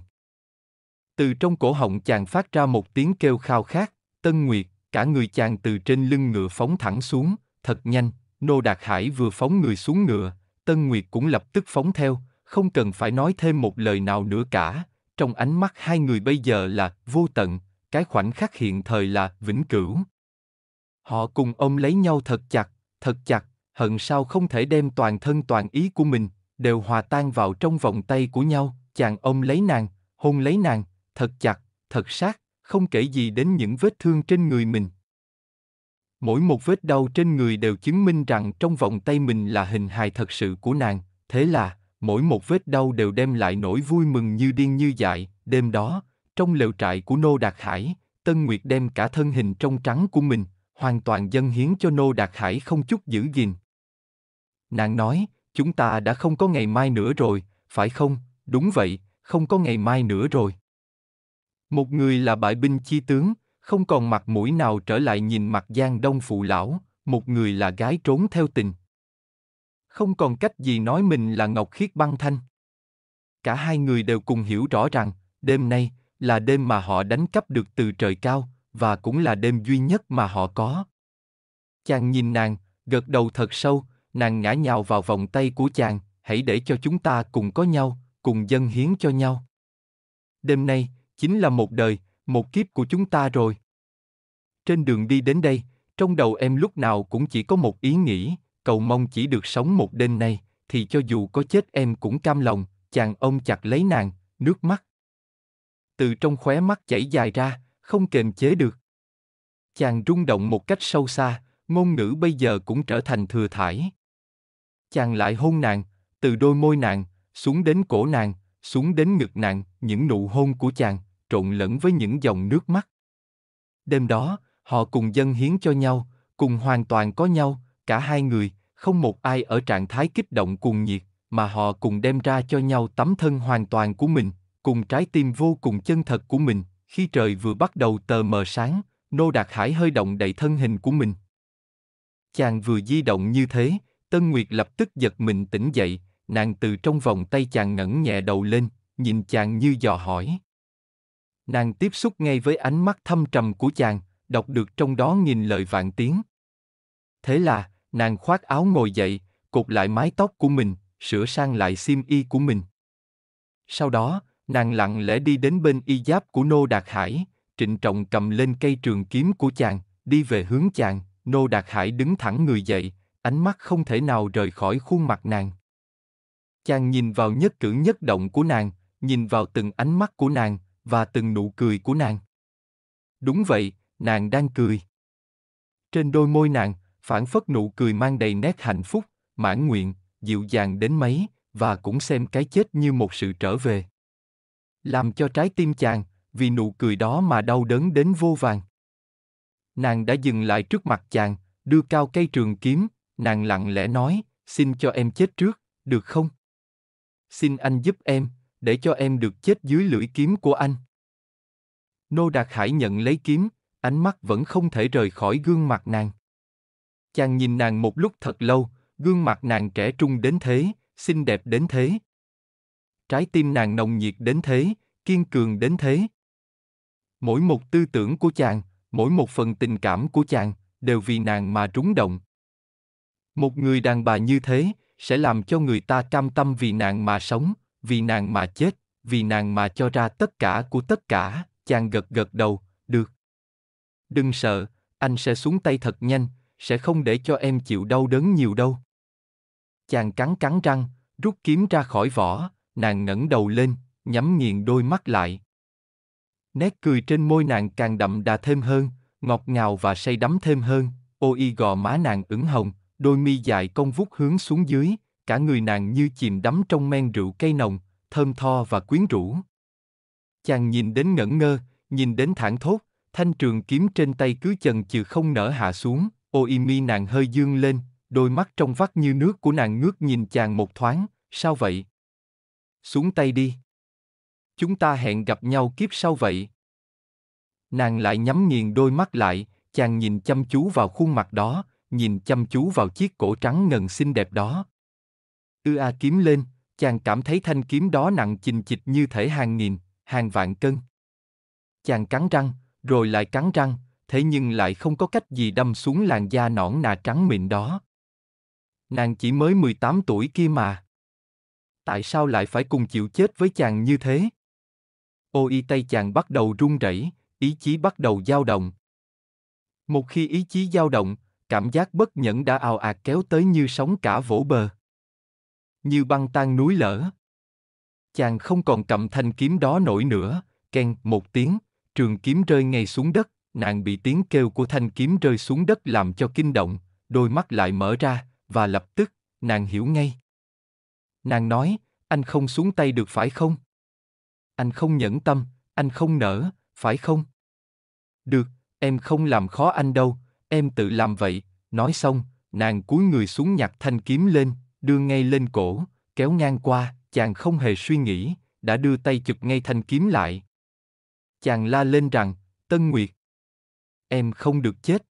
Từ trong cổ họng chàng phát ra một tiếng kêu khao khát, Tân Nguyệt, cả người chàng từ trên lưng ngựa phóng thẳng xuống, thật nhanh, Nô Đạt Hải vừa phóng người xuống ngựa, Tân Nguyệt cũng lập tức phóng theo, không cần phải nói thêm một lời nào nữa cả, trong ánh mắt hai người bây giờ là vô tận, cái khoảnh khắc hiện thời là vĩnh cửu. Họ cùng ôm lấy nhau thật chặt, thật chặt, hận sao không thể đem toàn thân toàn ý của mình, đều hòa tan vào trong vòng tay của nhau, chàng ôm lấy nàng, hôn lấy nàng, thật chặt, thật sát, không kể gì đến những vết thương trên người mình. Mỗi một vết đau trên người đều chứng minh rằng trong vòng tay mình là hình hài thật sự của nàng, thế là, mỗi một vết đau đều đem lại nỗi vui mừng như điên như dại, đêm đó, trong lều trại của Nô Đạt Hải, Tân Nguyệt đem cả thân hình trong trắng của mình, hoàn toàn dâng hiến cho Nô Đạt Hải không chút giữ gìn. Nàng nói, chúng ta đã không có ngày mai nữa rồi, phải không? Đúng vậy, không có ngày mai nữa rồi. Một người là bại binh chi tướng, không còn mặt mũi nào trở lại nhìn mặt Giang Đông phụ lão, một người là gái trốn theo tình. Không còn cách gì nói mình là Ngọc Khiết Băng Thanh. Cả hai người đều cùng hiểu rõ rằng, đêm nay là đêm mà họ đánh cắp được từ trời cao, và cũng là đêm duy nhất mà họ có. Chàng nhìn nàng, gật đầu thật sâu, nàng ngã nhào vào vòng tay của chàng, hãy để cho chúng ta cùng có nhau, cùng dâng hiến cho nhau. Đêm nay, chính là một đời, một kiếp của chúng ta rồi. Trên đường đi đến đây, trong đầu em lúc nào cũng chỉ có một ý nghĩ, cầu mong chỉ được sống một đêm nay, thì cho dù có chết em cũng cam lòng, chàng ông chặt lấy nàng, nước mắt. Từ trong khóe mắt chảy dài ra, không kềm chế được. Chàng rung động một cách sâu xa, ngôn ngữ bây giờ cũng trở thành thừa thải. Chàng lại hôn nàng, từ đôi môi nàng, xuống đến cổ nàng, xuống đến ngực nàng, những nụ hôn của chàng, trộn lẫn với những dòng nước mắt. Đêm đó, họ cùng dân hiến cho nhau, cùng hoàn toàn có nhau, cả hai người, không một ai ở trạng thái kích động cuồng nhiệt, mà họ cùng đem ra cho nhau tấm thân hoàn toàn của mình, cùng trái tim vô cùng chân thật của mình, khi trời vừa bắt đầu tờ mờ sáng, Nô Đạt Hải hơi động đầy thân hình của mình. Chàng vừa di động như thế, Tân Nguyệt lập tức giật mình tỉnh dậy, nàng từ trong vòng tay chàng ngẩng nhẹ đầu lên, nhìn chàng như dò hỏi. Nàng tiếp xúc ngay với ánh mắt thâm trầm của chàng, đọc được trong đó nghìn lời vạn tiếng. Thế là, nàng khoác áo ngồi dậy, cột lại mái tóc của mình, sửa sang lại xiêm y của mình. Sau đó, nàng lặng lẽ đi đến bên y giáp của Nô Đạt Hải, trịnh trọng cầm lên cây trường kiếm của chàng, đi về hướng chàng, Nô Đạt Hải đứng thẳng người dậy, ánh mắt không thể nào rời khỏi khuôn mặt nàng. Chàng nhìn vào nhất cử nhất động của nàng, nhìn vào từng ánh mắt của nàng, và từng nụ cười của nàng. Đúng vậy, nàng đang cười. Trên đôi môi nàng, phản phất nụ cười mang đầy nét hạnh phúc, mãn nguyện, dịu dàng đến mấy, và cũng xem cái chết như một sự trở về. Làm cho trái tim chàng, vì nụ cười đó mà đau đớn đến vô vàng. Nàng đã dừng lại trước mặt chàng, đưa cao cây trường kiếm, nàng lặng lẽ nói, xin cho em chết trước, được không? Xin anh giúp em, để cho em được chết dưới lưỡi kiếm của anh. Nô Đạt Hải nhận lấy kiếm, ánh mắt vẫn không thể rời khỏi gương mặt nàng. Chàng nhìn nàng một lúc thật lâu, gương mặt nàng trẻ trung đến thế, xinh đẹp đến thế. Trái tim nàng nồng nhiệt đến thế, kiên cường đến thế. Mỗi một tư tưởng của chàng, mỗi một phần tình cảm của chàng, đều vì nàng mà rúng động. Một người đàn bà như thế, sẽ làm cho người ta cam tâm vì nàng mà sống, vì nàng mà chết, vì nàng mà cho ra tất cả của tất cả, chàng gật gật đầu, được. Đừng sợ, anh sẽ xuống tay thật nhanh, sẽ không để cho em chịu đau đớn nhiều đâu. Chàng cắn cắn răng, rút kiếm ra khỏi vỏ, nàng ngẩng đầu lên, nhắm nghiền đôi mắt lại. Nét cười trên môi nàng càng đậm đà thêm hơn, ngọt ngào và say đắm thêm hơn, ôi gò má nàng ửng hồng, đôi mi dài cong vút hướng xuống dưới, cả người nàng như chìm đắm trong men rượu cây nồng, thơm tho và quyến rũ. Chàng nhìn đến ngẩn ngơ, nhìn đến thảng thốt, thanh trường kiếm trên tay cứ chần chừ không nở hạ xuống, ôi mi nàng hơi dương lên, đôi mắt trong vắt như nước của nàng ngước nhìn chàng một thoáng, sao vậy? Xuống tay đi. Chúng ta hẹn gặp nhau kiếp sau vậy. Nàng lại nhắm nghiền đôi mắt lại, chàng nhìn chăm chú vào khuôn mặt đó, nhìn chăm chú vào chiếc cổ trắng ngần xinh đẹp đó, Ưa a kiếm lên, chàng cảm thấy thanh kiếm đó nặng chình chịch như thể hàng nghìn, hàng vạn cân. Chàng cắn răng, rồi lại cắn răng, thế nhưng lại không có cách gì đâm xuống làn da nõn nà trắng mịn đó. Nàng chỉ mới 18 tuổi kia mà. Tại sao lại phải cùng chịu chết với chàng như thế? Ôi tay chàng bắt đầu run rẩy, ý chí bắt đầu dao động. Một khi ý chí dao động, cảm giác bất nhẫn đã ào ạt kéo tới như sóng cả vỗ bờ như băng tan núi lở. Chàng không còn cầm thanh kiếm đó nổi nữa, keng một tiếng, trường kiếm rơi ngay xuống đất, nàng bị tiếng kêu của thanh kiếm rơi xuống đất làm cho kinh động, đôi mắt lại mở ra, và lập tức, nàng hiểu ngay. Nàng nói, anh không xuống tay được phải không? Anh không nhẫn tâm, anh không nỡ, phải không? Được, em không làm khó anh đâu, em tự làm vậy, nói xong, nàng cúi người xuống nhặt thanh kiếm lên, đưa ngay lên cổ, kéo ngang qua, chàng không hề suy nghĩ, đã đưa tay chụp ngay thanh kiếm lại. Chàng la lên rằng, Tân Nguyệt, em không được chết.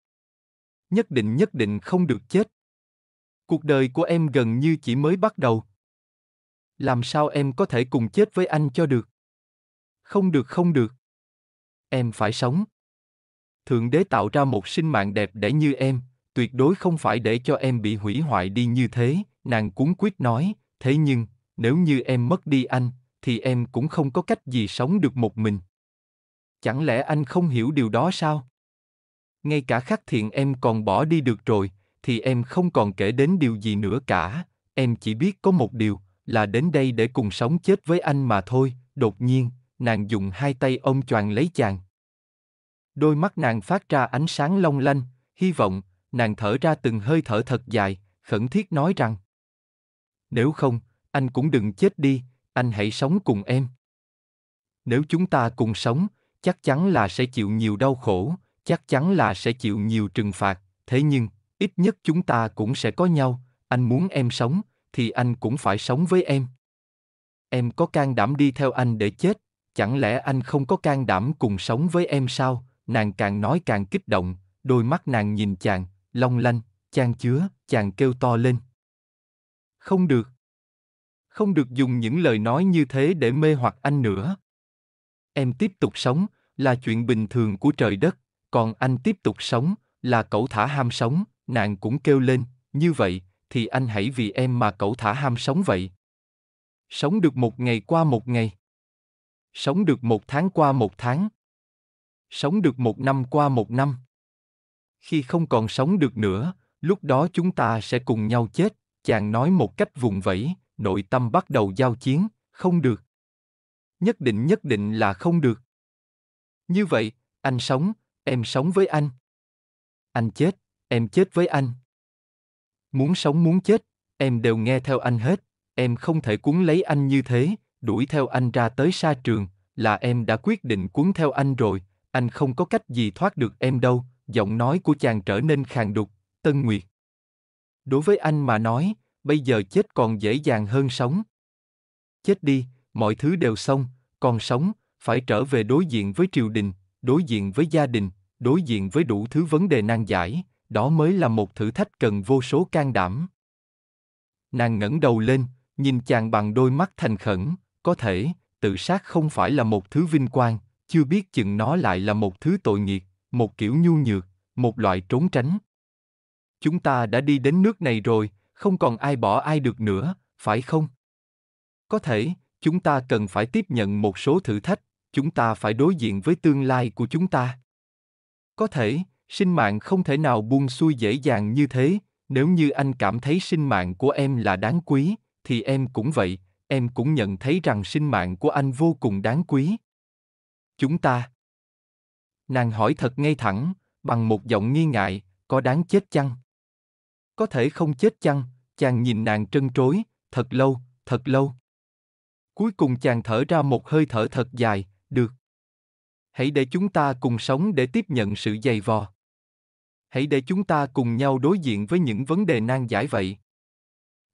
Nhất định nhất định không được chết. Cuộc đời của em gần như chỉ mới bắt đầu. Làm sao em có thể cùng chết với anh cho được? Không được không được. Em phải sống. Thượng đế tạo ra một sinh mạng đẹp để như em, tuyệt đối không phải để cho em bị hủy hoại đi như thế, nàng cuốn quyết nói, thế nhưng, nếu như em mất đi anh, thì em cũng không có cách gì sống được một mình. Chẳng lẽ anh không hiểu điều đó sao? Ngay cả khắc thiện em còn bỏ đi được rồi, thì em không còn kể đến điều gì nữa cả, em chỉ biết có một điều, là đến đây để cùng sống chết với anh mà thôi, đột nhiên, nàng dùng hai tay ôm choàng lấy chàng. Đôi mắt nàng phát ra ánh sáng long lanh, hy vọng, nàng thở ra từng hơi thở thật dài, khẩn thiết nói rằng Nếu không, anh cũng đừng chết đi, anh hãy sống cùng em. Nếu chúng ta cùng sống, chắc chắn là sẽ chịu nhiều đau khổ, chắc chắn là sẽ chịu nhiều trừng phạt, thế nhưng, ít nhất chúng ta cũng sẽ có nhau, anh muốn em sống, thì anh cũng phải sống với em. Em có can đảm đi theo anh để chết, chẳng lẽ anh không có can đảm cùng sống với em sao? Nàng càng nói càng kích động, đôi mắt nàng nhìn chàng, long lanh, chàng chứa, chàng kêu to lên. Không được. Không được dùng những lời nói như thế để mê hoặc anh nữa. Em tiếp tục sống là chuyện bình thường của trời đất, còn anh tiếp tục sống là cậu thả ham sống, nàng cũng kêu lên, như vậy thì anh hãy vì em mà cậu thả ham sống vậy. Sống được một ngày qua một ngày. Sống được một tháng qua một tháng. Sống được một năm qua một năm khi không còn sống được nữa, lúc đó chúng ta sẽ cùng nhau chết, chàng nói một cách vùng vẫy, nội tâm bắt đầu giao chiến, không được. Nhất định nhất định là không được. Như vậy, anh sống, em sống với anh. Anh chết, em chết với anh. Muốn sống muốn chết, em đều nghe theo anh hết, em không thể cuốn lấy anh như thế, đuổi theo anh ra tới xa trường, là em đã quyết định cuốn theo anh rồi, anh không có cách gì thoát được em đâu, giọng nói của chàng trở nên khàn đục, Tân Nguyệt. Đối với anh mà nói, bây giờ chết còn dễ dàng hơn sống. Chết đi, mọi thứ đều xong, còn sống, phải trở về đối diện với triều đình, đối diện với gia đình, đối diện với đủ thứ vấn đề nan giải, đó mới là một thử thách cần vô số can đảm. Nàng ngẩng đầu lên, nhìn chàng bằng đôi mắt thành khẩn, có thể, tự sát không phải là một thứ vinh quang, chưa biết chừng nó lại là một thứ tội nghiệt một kiểu nhu nhược, một loại trốn tránh. Chúng ta đã đi đến nước này rồi, không còn ai bỏ ai được nữa, phải không? Có thể, chúng ta cần phải tiếp nhận một số thử thách, chúng ta phải đối diện với tương lai của chúng ta. Có thể, sinh mạng không thể nào buông xuôi dễ dàng như thế, nếu như anh cảm thấy sinh mạng của em là đáng quý, thì em cũng vậy, em cũng nhận thấy rằng sinh mạng của anh vô cùng đáng quý. Chúng ta Nàng hỏi thật ngay thẳng, bằng một giọng nghi ngại, có đáng chết chăng? Có thể không chết chăng? Chàng nhìn nàng trân trối, thật lâu, thật lâu. Cuối cùng chàng thở ra một hơi thở thật dài, được. Hãy để chúng ta cùng sống để tiếp nhận sự dày vò. Hãy để chúng ta cùng nhau đối diện với những vấn đề nan giải vậy.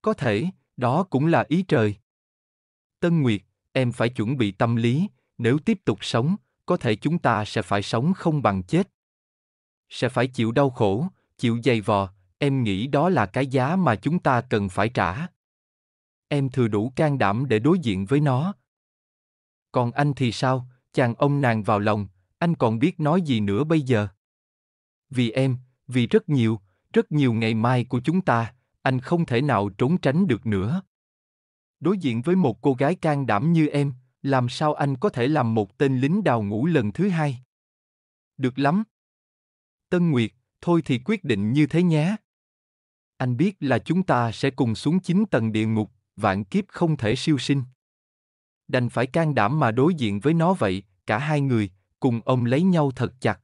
Có thể, đó cũng là ý trời. Tân Nguyệt, em phải chuẩn bị tâm lý, nếu tiếp tục sống, có thể chúng ta sẽ phải sống không bằng chết sẽ phải chịu đau khổ chịu dày vò em nghĩ đó là cái giá mà chúng ta cần phải trả em thừa đủ can đảm để đối diện với nó còn anh thì sao chàng ông nàng vào lòng anh còn biết nói gì nữa bây giờ vì em vì rất nhiều rất nhiều ngày mai của chúng ta anh không thể nào trốn tránh được nữa đối diện với một cô gái can đảm như em làm sao anh có thể làm một tên lính đào ngũ lần thứ hai? Được lắm. Tân Nguyệt, thôi thì quyết định như thế nhé. Anh biết là chúng ta sẽ cùng xuống chín tầng địa ngục, vạn kiếp không thể siêu sinh. Đành phải can đảm mà đối diện với nó vậy, cả hai người, cùng ôm lấy nhau thật chặt.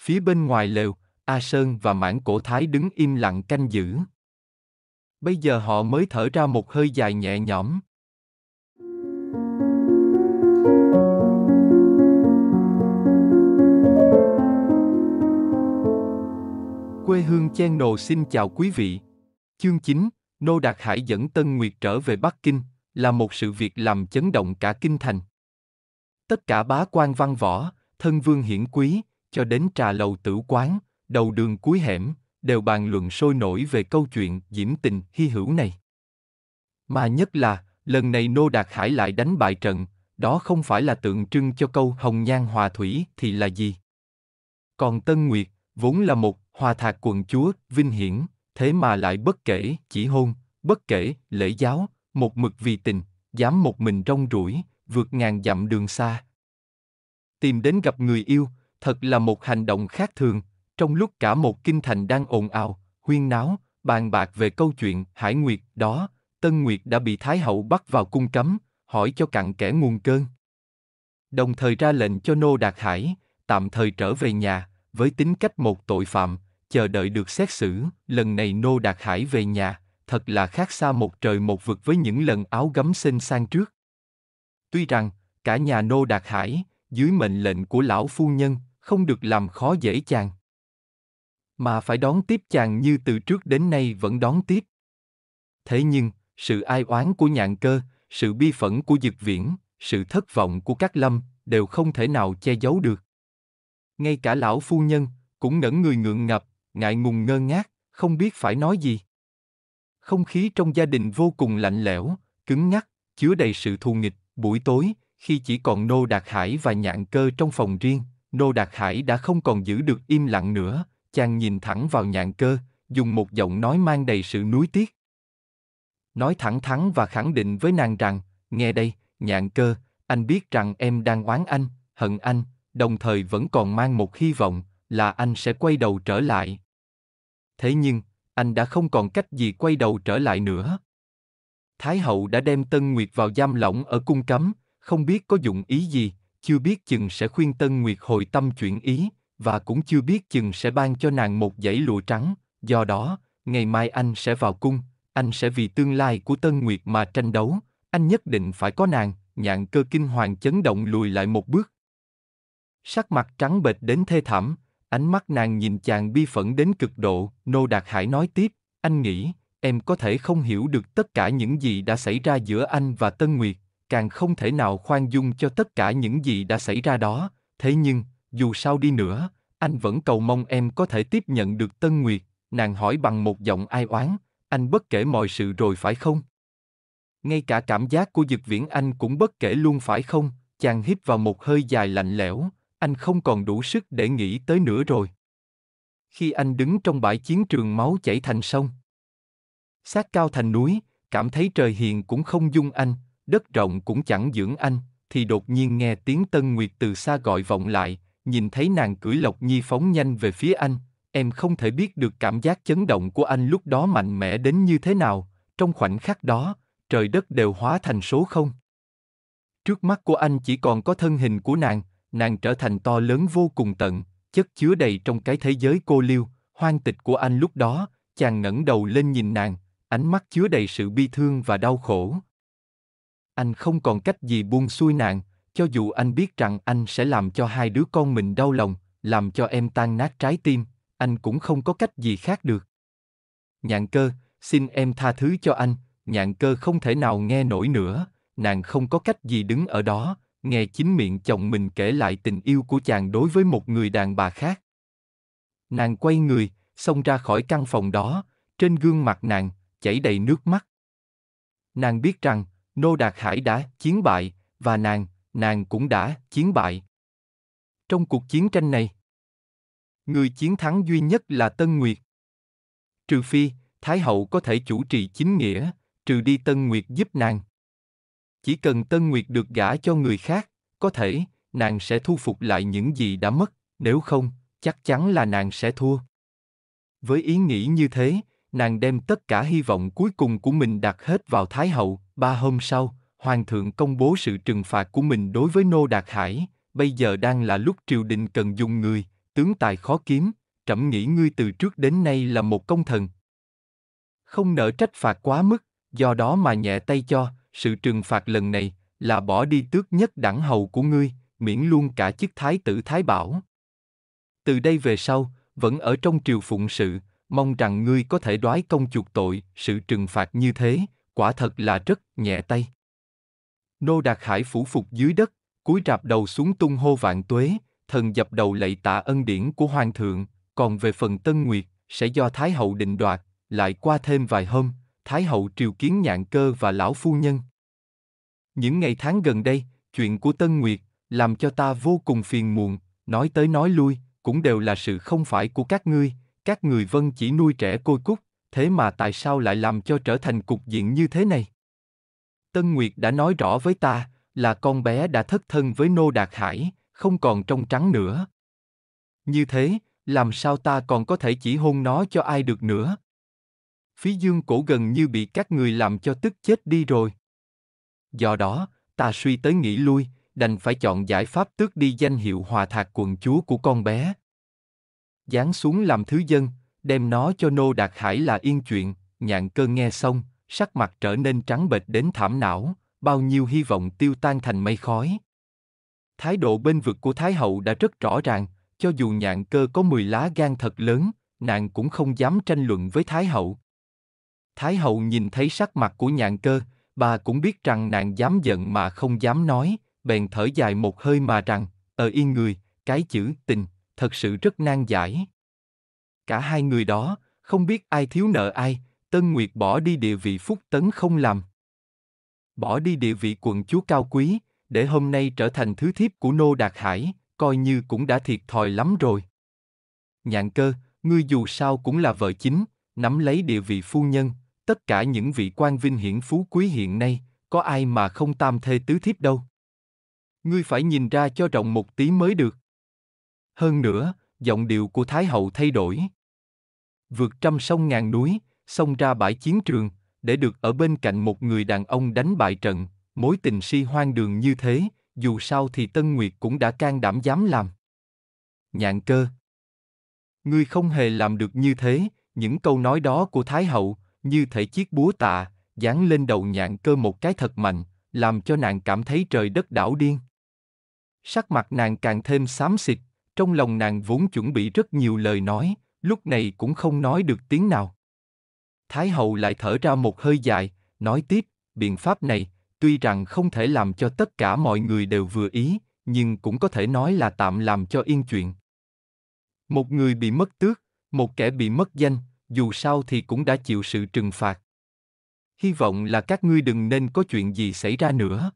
Phía bên ngoài lều, A Sơn và Mãn Cổ Thái đứng im lặng canh giữ. Bây giờ họ mới thở ra một hơi dài nhẹ nhõm. Quê hương Channel xin chào quý vị. Chương 9, Nô Đạt Hải dẫn Tân Nguyệt trở về Bắc Kinh là một sự việc làm chấn động cả kinh thành. Tất cả bá quan văn võ, thân vương hiển quý, cho đến trà lầu tử quán, đầu đường cuối hẻm, đều bàn luận sôi nổi về câu chuyện diễm tình hy hữu này. Mà nhất là, lần này Nô Đạt Hải lại đánh bại trận, đó không phải là tượng trưng cho câu hồng nhan hòa thủy thì là gì. Còn Tân Nguyệt, vốn là một Hòa thạc quận chúa, vinh hiển, thế mà lại bất kể chỉ hôn, bất kể lễ giáo, một mực vì tình, dám một mình rong ruổi, vượt ngàn dặm đường xa. Tìm đến gặp người yêu, thật là một hành động khác thường, trong lúc cả một kinh thành đang ồn ào, huyên náo, bàn bạc về câu chuyện Hải Nguyệt đó, Tân Nguyệt đã bị Thái Hậu bắt vào cung cấm, hỏi cho cặn kẽ nguồn cơn. Đồng thời ra lệnh cho Nô Đạt Hải, tạm thời trở về nhà, với tính cách một tội phạm, chờ đợi được xét xử, lần này Nô Đạt Hải về nhà, thật là khác xa một trời một vực với những lần áo gấm xinh sang trước. Tuy rằng, cả nhà Nô Đạt Hải, dưới mệnh lệnh của lão phu nhân, không được làm khó dễ chàng. Mà phải đón tiếp chàng như từ trước đến nay vẫn đón tiếp. Thế nhưng, sự ai oán của nhạn cơ, sự bi phẫn của dực viễn, sự thất vọng của các lâm, đều không thể nào che giấu được. Ngay cả lão phu nhân, cũng ngẩn người ngượng ngập, ngại ngùng ngơ ngác, không biết phải nói gì. Không khí trong gia đình vô cùng lạnh lẽo, cứng ngắc, chứa đầy sự thù nghịch, buổi tối, khi chỉ còn Nô Đạt Hải và Nhạn Cơ trong phòng riêng, Nô Đạt Hải đã không còn giữ được im lặng nữa, chàng nhìn thẳng vào Nhạn Cơ, dùng một giọng nói mang đầy sự nuối tiếc. Nói thẳng thắn và khẳng định với nàng rằng, nghe đây, Nhạn Cơ, anh biết rằng em đang oán anh, hận anh, đồng thời vẫn còn mang một hy vọng là anh sẽ quay đầu trở lại, thế nhưng, anh đã không còn cách gì quay đầu trở lại nữa. Thái hậu đã đem Tân Nguyệt vào giam lỏng ở cung cấm, không biết có dụng ý gì, chưa biết chừng sẽ khuyên Tân Nguyệt hồi tâm chuyển ý, và cũng chưa biết chừng sẽ ban cho nàng một dãy lụa trắng, do đó, ngày mai anh sẽ vào cung, anh sẽ vì tương lai của Tân Nguyệt mà tranh đấu, anh nhất định phải có nàng, nhạn cơ kinh hoàng chấn động lùi lại một bước. Sắc mặt trắng bệch đến thê thảm, Ánh mắt nàng nhìn chàng bi phẫn đến cực độ, Nô Đạt Hải nói tiếp, anh nghĩ, em có thể không hiểu được tất cả những gì đã xảy ra giữa anh và Tân Nguyệt, càng không thể nào khoan dung cho tất cả những gì đã xảy ra đó, thế nhưng, dù sao đi nữa, anh vẫn cầu mong em có thể tiếp nhận được Tân Nguyệt, nàng hỏi bằng một giọng ai oán, anh bất kể mọi sự rồi phải không? Ngay cả cảm giác của Dực Viễn Anh cũng bất kể luôn phải không? Chàng hít vào một hơi dài lạnh lẽo, anh không còn đủ sức để nghĩ tới nữa rồi. Khi anh đứng trong bãi chiến trường máu chảy thành sông, sát cao thành núi, cảm thấy trời hiền cũng không dung anh, đất rộng cũng chẳng dưỡng anh, thì đột nhiên nghe tiếng Tân Nguyệt từ xa gọi vọng lại, nhìn thấy nàng cưỡi Lộc Nhi phóng nhanh về phía anh, em không thể biết được cảm giác chấn động của anh lúc đó mạnh mẽ đến như thế nào, trong khoảnh khắc đó, trời đất đều hóa thành số không. Trước mắt của anh chỉ còn có thân hình của nàng, nàng trở thành to lớn vô cùng tận, chất chứa đầy trong cái thế giới cô liêu, hoang tịch của anh lúc đó, chàng ngẩng đầu lên nhìn nàng, ánh mắt chứa đầy sự bi thương và đau khổ. Anh không còn cách gì buông xuôi nàng, cho dù anh biết rằng anh sẽ làm cho hai đứa con mình đau lòng, làm cho em tan nát trái tim, anh cũng không có cách gì khác được. Nhạn cơ, xin em tha thứ cho anh, nhạn cơ không thể nào nghe nổi nữa, nàng không có cách gì đứng ở đó, nghe chính miệng chồng mình kể lại tình yêu của chàng đối với một người đàn bà khác. Nàng quay người, xông ra khỏi căn phòng đó, trên gương mặt nàng chảy đầy nước mắt. Nàng biết rằng Nô Đạt Hải đã chiến bại và nàng, nàng cũng đã chiến bại. Trong cuộc chiến tranh này, người chiến thắng duy nhất là Tân Nguyệt. Trừ phi, Thái hậu có thể chủ trì chính nghĩa, trừ đi Tân Nguyệt giúp nàng chỉ cần tân nguyệt được gả cho người khác có thể nàng sẽ thu phục lại những gì đã mất nếu không chắc chắn là nàng sẽ thua với ý nghĩ như thế nàng đem tất cả hy vọng cuối cùng của mình đặt hết vào thái hậu ba hôm sau hoàng thượng công bố sự trừng phạt của mình đối với nô đạt hải bây giờ đang là lúc triều đình cần dùng người tướng tài khó kiếm trẫm nghĩ ngươi từ trước đến nay là một công thần không nỡ trách phạt quá mức do đó mà nhẹ tay cho sự trừng phạt lần này là bỏ đi tước nhất đẳng hầu của ngươi, miễn luôn cả chức thái tử thái bảo. Từ đây về sau, vẫn ở trong triều phụng sự, mong rằng ngươi có thể đoái công chuộc tội, sự trừng phạt như thế, quả thật là rất nhẹ tay. Nô Đạt Hải phủ phục dưới đất, cúi rạp đầu xuống tung hô vạn tuế, thần dập đầu lạy tạ ân điển của hoàng thượng, còn về phần Tân Nguyệt, sẽ do Thái hậu định đoạt, lại qua thêm vài hôm, Thái hậu triều kiến nhạn cơ và lão phu nhân. Những ngày tháng gần đây, chuyện của Tân Nguyệt làm cho ta vô cùng phiền muộn, nói tới nói lui, cũng đều là sự không phải của các ngươi, các người vân chỉ nuôi trẻ côi cút, thế mà tại sao lại làm cho trở thành cục diện như thế này? Tân Nguyệt đã nói rõ với ta là con bé đã thất thân với Nô Đạt Hải, không còn trong trắng nữa. Như thế, làm sao ta còn có thể chỉ hôn nó cho ai được nữa? phía dương cổ gần như bị các người làm cho tức chết đi rồi. Do đó, ta suy tới nghĩ lui, đành phải chọn giải pháp tước đi danh hiệu hòa thạc quận chúa của con bé. Dán xuống làm thứ dân, đem nó cho nô đạt hải là yên chuyện, nhạn cơ nghe xong, sắc mặt trở nên trắng bệch đến thảm não, bao nhiêu hy vọng tiêu tan thành mây khói. Thái độ bên vực của Thái hậu đã rất rõ ràng, cho dù nhạn cơ có mười lá gan thật lớn, nàng cũng không dám tranh luận với Thái hậu. Thái hậu nhìn thấy sắc mặt của nhạn cơ, bà cũng biết rằng nàng dám giận mà không dám nói, bèn thở dài một hơi mà rằng, ờ yên người, cái chữ tình, thật sự rất nan giải. Cả hai người đó, không biết ai thiếu nợ ai, Tân Nguyệt bỏ đi địa vị phúc tấn không làm. Bỏ đi địa vị quận chúa cao quý, để hôm nay trở thành thứ thiếp của Nô Đạt Hải, coi như cũng đã thiệt thòi lắm rồi. Nhạn cơ, ngươi dù sao cũng là vợ chính, nắm lấy địa vị phu nhân, tất cả những vị quan vinh hiển phú quý hiện nay, có ai mà không tam thê tứ thiếp đâu. Ngươi phải nhìn ra cho rộng một tí mới được. Hơn nữa, giọng điệu của Thái Hậu thay đổi. Vượt trăm sông ngàn núi, xông ra bãi chiến trường, để được ở bên cạnh một người đàn ông đánh bại trận, mối tình si hoang đường như thế, dù sao thì Tân Nguyệt cũng đã can đảm dám làm. Nhạn cơ Ngươi không hề làm được như thế, những câu nói đó của Thái Hậu, như thể chiếc búa tạ, dán lên đầu nhạn cơ một cái thật mạnh, làm cho nàng cảm thấy trời đất đảo điên. Sắc mặt nàng càng thêm xám xịt, trong lòng nàng vốn chuẩn bị rất nhiều lời nói, lúc này cũng không nói được tiếng nào. Thái hậu lại thở ra một hơi dài, nói tiếp, biện pháp này, tuy rằng không thể làm cho tất cả mọi người đều vừa ý, nhưng cũng có thể nói là tạm làm cho yên chuyện. Một người bị mất tước, một kẻ bị mất danh, dù sao thì cũng đã chịu sự trừng phạt. Hy vọng là các ngươi đừng nên có chuyện gì xảy ra nữa.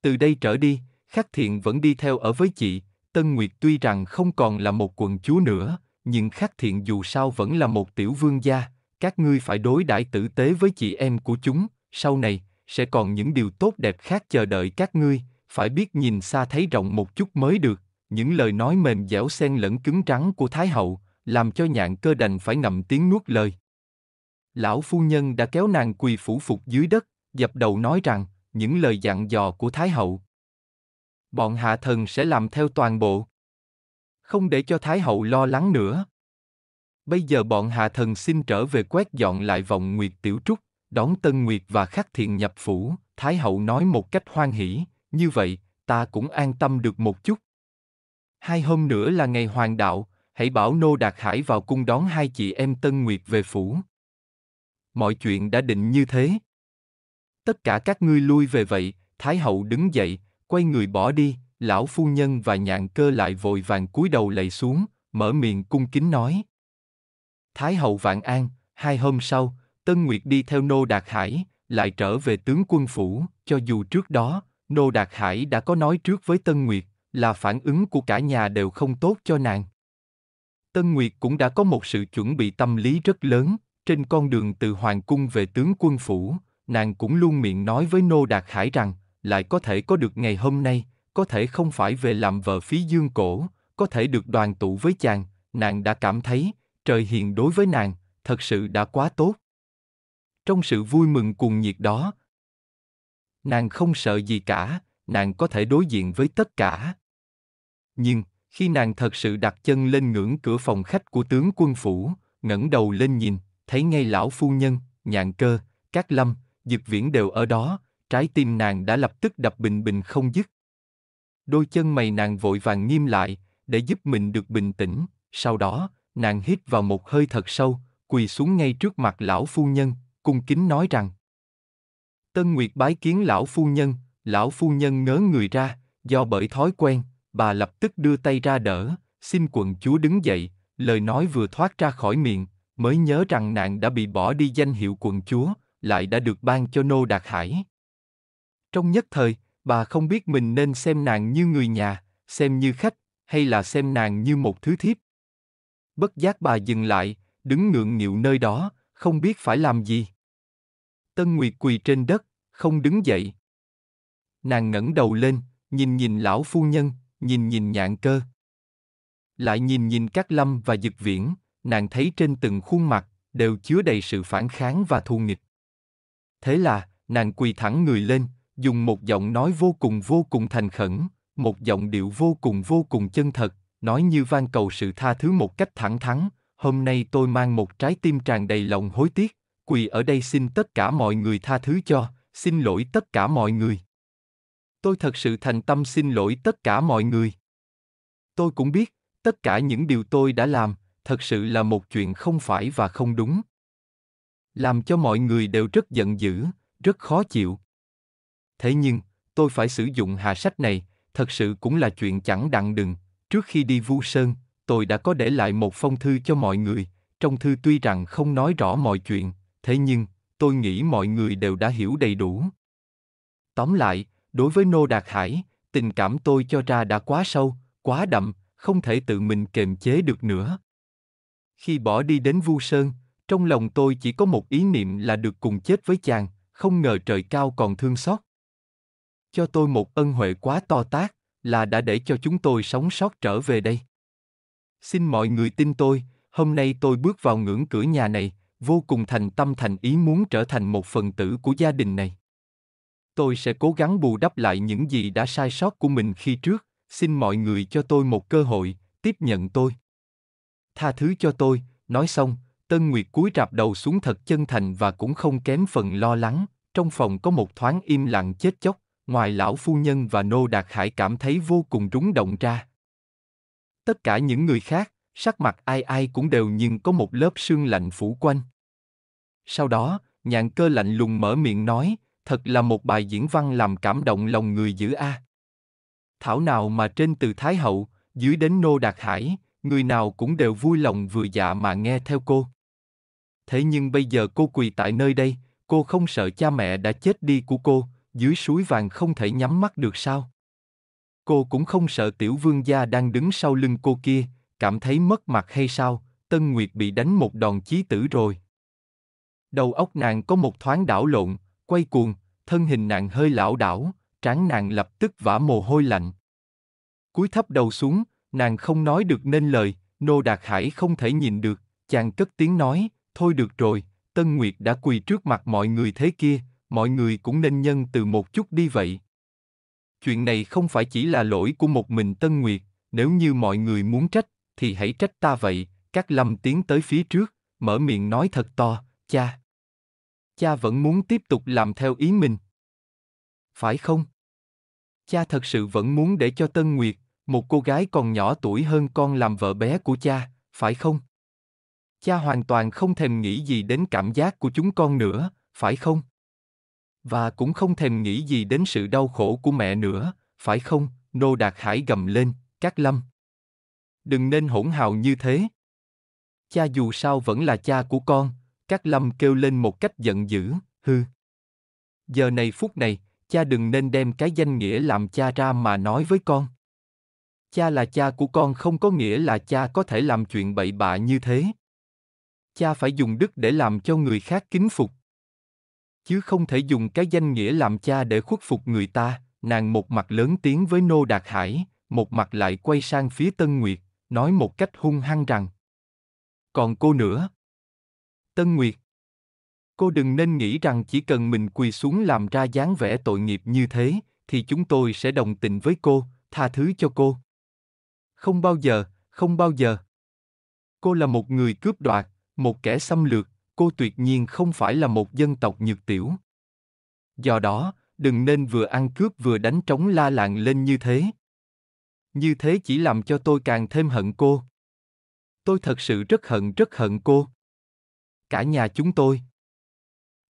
Từ đây trở đi, Khắc Thiện vẫn đi theo ở với chị, Tân Nguyệt tuy rằng không còn là một quận chúa nữa, nhưng Khắc Thiện dù sao vẫn là một tiểu vương gia, các ngươi phải đối đãi tử tế với chị em của chúng, sau này sẽ còn những điều tốt đẹp khác chờ đợi các ngươi, phải biết nhìn xa thấy rộng một chút mới được. Những lời nói mềm dẻo xen lẫn cứng trắng của Thái hậu, làm cho nhạn cơ đành phải ngậm tiếng nuốt lời. Lão phu nhân đã kéo nàng quỳ phủ phục dưới đất, dập đầu nói rằng, những lời dặn dò của Thái Hậu. Bọn hạ thần sẽ làm theo toàn bộ. Không để cho Thái Hậu lo lắng nữa. Bây giờ bọn hạ thần xin trở về quét dọn lại vòng nguyệt tiểu trúc, đón tân nguyệt và khắc thiện nhập phủ, Thái Hậu nói một cách hoan hỷ, như vậy, ta cũng an tâm được một chút. Hai hôm nữa là ngày hoàng đạo, hãy bảo Nô Đạt Hải vào cung đón hai chị em Tân Nguyệt về phủ. Mọi chuyện đã định như thế. Tất cả các ngươi lui về vậy, Thái hậu đứng dậy, quay người bỏ đi, lão phu nhân và nhạn cơ lại vội vàng cúi đầu lạy xuống, mở miệng cung kính nói. Thái hậu vạn an, hai hôm sau, Tân Nguyệt đi theo Nô Đạt Hải, lại trở về tướng quân phủ, cho dù trước đó, Nô Đạt Hải đã có nói trước với Tân Nguyệt, là phản ứng của cả nhà đều không tốt cho nàng. Tân Nguyệt cũng đã có một sự chuẩn bị tâm lý rất lớn, trên con đường từ Hoàng Cung về tướng quân phủ, nàng cũng luôn miệng nói với Nô Đạt Hải rằng, lại có thể có được ngày hôm nay, có thể không phải về làm vợ phí dương cổ, có thể được đoàn tụ với chàng, nàng đã cảm thấy, trời hiền đối với nàng, thật sự đã quá tốt. Trong sự vui mừng cuồng nhiệt đó, nàng không sợ gì cả, nàng có thể đối diện với tất cả. Nhưng, khi nàng thật sự đặt chân lên ngưỡng cửa phòng khách của tướng quân phủ, ngẩng đầu lên nhìn, thấy ngay lão phu nhân, nhạn cơ, các lâm, dực viễn đều ở đó, trái tim nàng đã lập tức đập bình bình không dứt. Đôi chân mày nàng vội vàng nghiêm lại, để giúp mình được bình tĩnh, sau đó, nàng hít vào một hơi thật sâu, quỳ xuống ngay trước mặt lão phu nhân, cung kính nói rằng Tân Nguyệt bái kiến lão phu nhân, lão phu nhân ngớ người ra, do bởi thói quen, bà lập tức đưa tay ra đỡ, xin quận chúa đứng dậy, lời nói vừa thoát ra khỏi miệng, mới nhớ rằng nàng đã bị bỏ đi danh hiệu quận chúa, lại đã được ban cho Nô Đạt Hải. Trong nhất thời, bà không biết mình nên xem nàng như người nhà, xem như khách, hay là xem nàng như một thứ thiếp. Bất giác bà dừng lại, đứng ngượng nghịu nơi đó, không biết phải làm gì. Tân Nguyệt quỳ trên đất, không đứng dậy. Nàng ngẩng đầu lên, nhìn nhìn lão phu nhân, nhìn nhìn nhạn cơ. Lại nhìn nhìn các lâm và dực viễn, nàng thấy trên từng khuôn mặt, đều chứa đầy sự phản kháng và thù nghịch. Thế là, nàng quỳ thẳng người lên, dùng một giọng nói vô cùng vô cùng thành khẩn, một giọng điệu vô cùng vô cùng chân thật, nói như van cầu sự tha thứ một cách thẳng thắn, hôm nay tôi mang một trái tim tràn đầy lòng hối tiếc, quỳ ở đây xin tất cả mọi người tha thứ cho, xin lỗi tất cả mọi người tôi thật sự thành tâm xin lỗi tất cả mọi người tôi cũng biết tất cả những điều tôi đã làm thật sự là một chuyện không phải và không đúng làm cho mọi người đều rất giận dữ rất khó chịu thế nhưng tôi phải sử dụng hạ sách này thật sự cũng là chuyện chẳng đặng đừng trước khi đi vu sơn tôi đã có để lại một phong thư cho mọi người trong thư tuy rằng không nói rõ mọi chuyện thế nhưng tôi nghĩ mọi người đều đã hiểu đầy đủ tóm lại Đối với Nô Đạt Hải, tình cảm tôi cho ra đã quá sâu, quá đậm, không thể tự mình kềm chế được nữa. Khi bỏ đi đến Vu Sơn, trong lòng tôi chỉ có một ý niệm là được cùng chết với chàng, không ngờ trời cao còn thương xót. Cho tôi một ân huệ quá to tác là đã để cho chúng tôi sống sót trở về đây. Xin mọi người tin tôi, hôm nay tôi bước vào ngưỡng cửa nhà này, vô cùng thành tâm thành ý muốn trở thành một phần tử của gia đình này. Tôi sẽ cố gắng bù đắp lại những gì đã sai sót của mình khi trước, xin mọi người cho tôi một cơ hội, tiếp nhận tôi. Tha thứ cho tôi, nói xong, Tân Nguyệt cúi rạp đầu xuống thật chân thành và cũng không kém phần lo lắng, trong phòng có một thoáng im lặng chết chóc, ngoài lão phu nhân và nô đạt hải cảm thấy vô cùng rúng động ra. Tất cả những người khác, sắc mặt ai ai cũng đều nhưng có một lớp sương lạnh phủ quanh. Sau đó, nhạn cơ lạnh lùng mở miệng nói, thật là một bài diễn văn làm cảm động lòng người dữ a. À. Thảo nào mà trên từ Thái Hậu, dưới đến Nô Đạt Hải, người nào cũng đều vui lòng vừa dạ mà nghe theo cô. Thế nhưng bây giờ cô quỳ tại nơi đây, cô không sợ cha mẹ đã chết đi của cô, dưới suối vàng không thể nhắm mắt được sao? Cô cũng không sợ tiểu vương gia đang đứng sau lưng cô kia, cảm thấy mất mặt hay sao, Tân Nguyệt bị đánh một đòn chí tử rồi. Đầu óc nàng có một thoáng đảo lộn, quay cuồng, thân hình nàng hơi lão đảo, trán nàng lập tức vã mồ hôi lạnh. Cúi thấp đầu xuống, nàng không nói được nên lời, nô đạt hải không thể nhìn được, chàng cất tiếng nói, thôi được rồi, Tân Nguyệt đã quỳ trước mặt mọi người thế kia, mọi người cũng nên nhân từ một chút đi vậy. Chuyện này không phải chỉ là lỗi của một mình Tân Nguyệt, nếu như mọi người muốn trách, thì hãy trách ta vậy, các lâm tiến tới phía trước, mở miệng nói thật to, cha, cha vẫn muốn tiếp tục làm theo ý mình. Phải không? Cha thật sự vẫn muốn để cho Tân Nguyệt, một cô gái còn nhỏ tuổi hơn con làm vợ bé của cha, phải không? Cha hoàn toàn không thèm nghĩ gì đến cảm giác của chúng con nữa, phải không? Và cũng không thèm nghĩ gì đến sự đau khổ của mẹ nữa, phải không? Nô Đạt Hải gầm lên, các lâm. Đừng nên hỗn hào như thế. Cha dù sao vẫn là cha của con, các lâm kêu lên một cách giận dữ, hư. Giờ này phút này, cha đừng nên đem cái danh nghĩa làm cha ra mà nói với con. Cha là cha của con không có nghĩa là cha có thể làm chuyện bậy bạ như thế. Cha phải dùng đức để làm cho người khác kính phục. Chứ không thể dùng cái danh nghĩa làm cha để khuất phục người ta, nàng một mặt lớn tiếng với Nô Đạt Hải, một mặt lại quay sang phía Tân Nguyệt, nói một cách hung hăng rằng. Còn cô nữa, Tân Nguyệt. Cô đừng nên nghĩ rằng chỉ cần mình quỳ xuống làm ra dáng vẻ tội nghiệp như thế, thì chúng tôi sẽ đồng tình với cô, tha thứ cho cô. Không bao giờ, không bao giờ. Cô là một người cướp đoạt, một kẻ xâm lược, cô tuyệt nhiên không phải là một dân tộc nhược tiểu. Do đó, đừng nên vừa ăn cướp vừa đánh trống la làng lên như thế. Như thế chỉ làm cho tôi càng thêm hận cô. Tôi thật sự rất hận rất hận cô cả nhà chúng tôi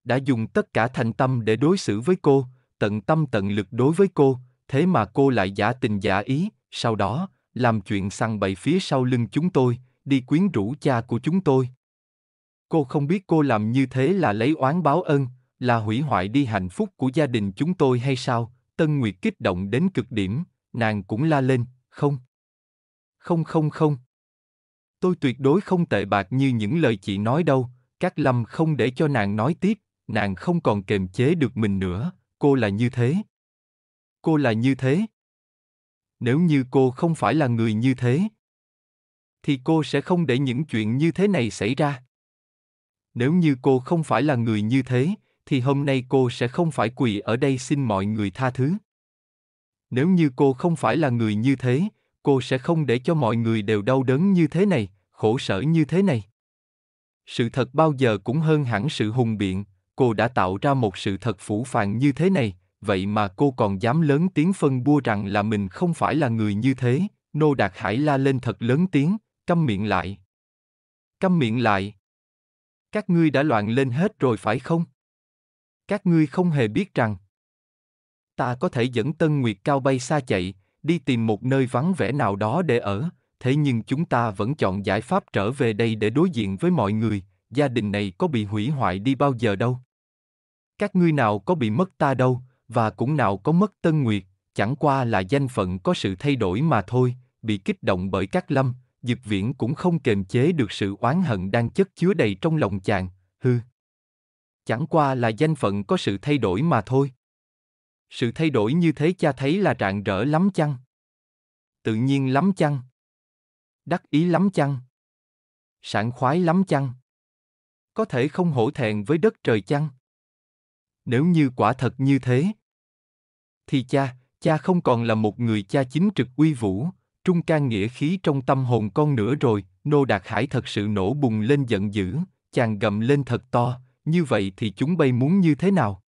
đã dùng tất cả thành tâm để đối xử với cô tận tâm tận lực đối với cô thế mà cô lại giả tình giả ý sau đó làm chuyện săn bậy phía sau lưng chúng tôi đi quyến rũ cha của chúng tôi cô không biết cô làm như thế là lấy oán báo ân là hủy hoại đi hạnh phúc của gia đình chúng tôi hay sao tân nguyệt kích động đến cực điểm nàng cũng la lên không không không không tôi tuyệt đối không tệ bạc như những lời chị nói đâu các lâm không để cho nàng nói tiếp, nàng không còn kềm chế được mình nữa, cô là như thế. Cô là như thế. Nếu như cô không phải là người như thế, thì cô sẽ không để những chuyện như thế này xảy ra. Nếu như cô không phải là người như thế, thì hôm nay cô sẽ không phải quỳ ở đây xin mọi người tha thứ. Nếu như cô không phải là người như thế, cô sẽ không để cho mọi người đều đau đớn như thế này, khổ sở như thế này sự thật bao giờ cũng hơn hẳn sự hùng biện cô đã tạo ra một sự thật phủ phàng như thế này vậy mà cô còn dám lớn tiếng phân bua rằng là mình không phải là người như thế nô đạt hải la lên thật lớn tiếng câm miệng lại câm miệng lại các ngươi đã loạn lên hết rồi phải không các ngươi không hề biết rằng ta có thể dẫn tân nguyệt cao bay xa chạy đi tìm một nơi vắng vẻ nào đó để ở thế nhưng chúng ta vẫn chọn giải pháp trở về đây để đối diện với mọi người gia đình này có bị hủy hoại đi bao giờ đâu các ngươi nào có bị mất ta đâu và cũng nào có mất tân nguyệt chẳng qua là danh phận có sự thay đổi mà thôi bị kích động bởi các lâm dực viễn cũng không kềm chế được sự oán hận đang chất chứa đầy trong lòng chàng hư chẳng qua là danh phận có sự thay đổi mà thôi sự thay đổi như thế cha thấy là rạng rỡ lắm chăng tự nhiên lắm chăng Đắc ý lắm chăng? Sảng khoái lắm chăng? Có thể không hổ thẹn với đất trời chăng? Nếu như quả thật như thế, thì cha, cha không còn là một người cha chính trực uy vũ, trung can nghĩa khí trong tâm hồn con nữa rồi, nô đạt hải thật sự nổ bùng lên giận dữ, chàng gầm lên thật to, như vậy thì chúng bay muốn như thế nào?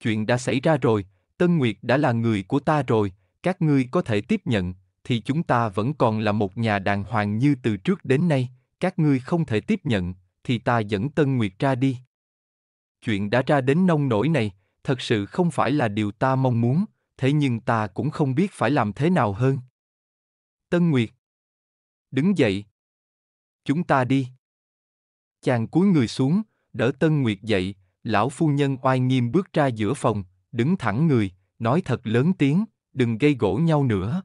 Chuyện đã xảy ra rồi, Tân Nguyệt đã là người của ta rồi, các ngươi có thể tiếp nhận, thì chúng ta vẫn còn là một nhà đàng hoàng như từ trước đến nay, các ngươi không thể tiếp nhận, thì ta dẫn Tân Nguyệt ra đi. Chuyện đã ra đến nông nổi này, thật sự không phải là điều ta mong muốn, thế nhưng ta cũng không biết phải làm thế nào hơn. Tân Nguyệt Đứng dậy Chúng ta đi Chàng cúi người xuống, đỡ Tân Nguyệt dậy, lão phu nhân oai nghiêm bước ra giữa phòng, đứng thẳng người, nói thật lớn tiếng, đừng gây gỗ nhau nữa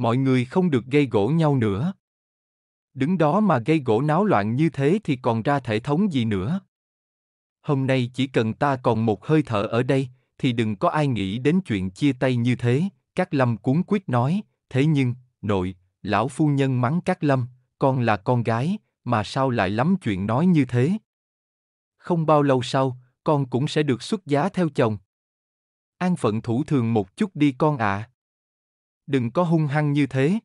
mọi người không được gây gỗ nhau nữa đứng đó mà gây gỗ náo loạn như thế thì còn ra thể thống gì nữa hôm nay chỉ cần ta còn một hơi thở ở đây thì đừng có ai nghĩ đến chuyện chia tay như thế các lâm cuốn quyết nói thế nhưng nội lão phu nhân mắng các lâm con là con gái mà sao lại lắm chuyện nói như thế không bao lâu sau con cũng sẽ được xuất giá theo chồng an phận thủ thường một chút đi con ạ à đừng có hung hăng như thế.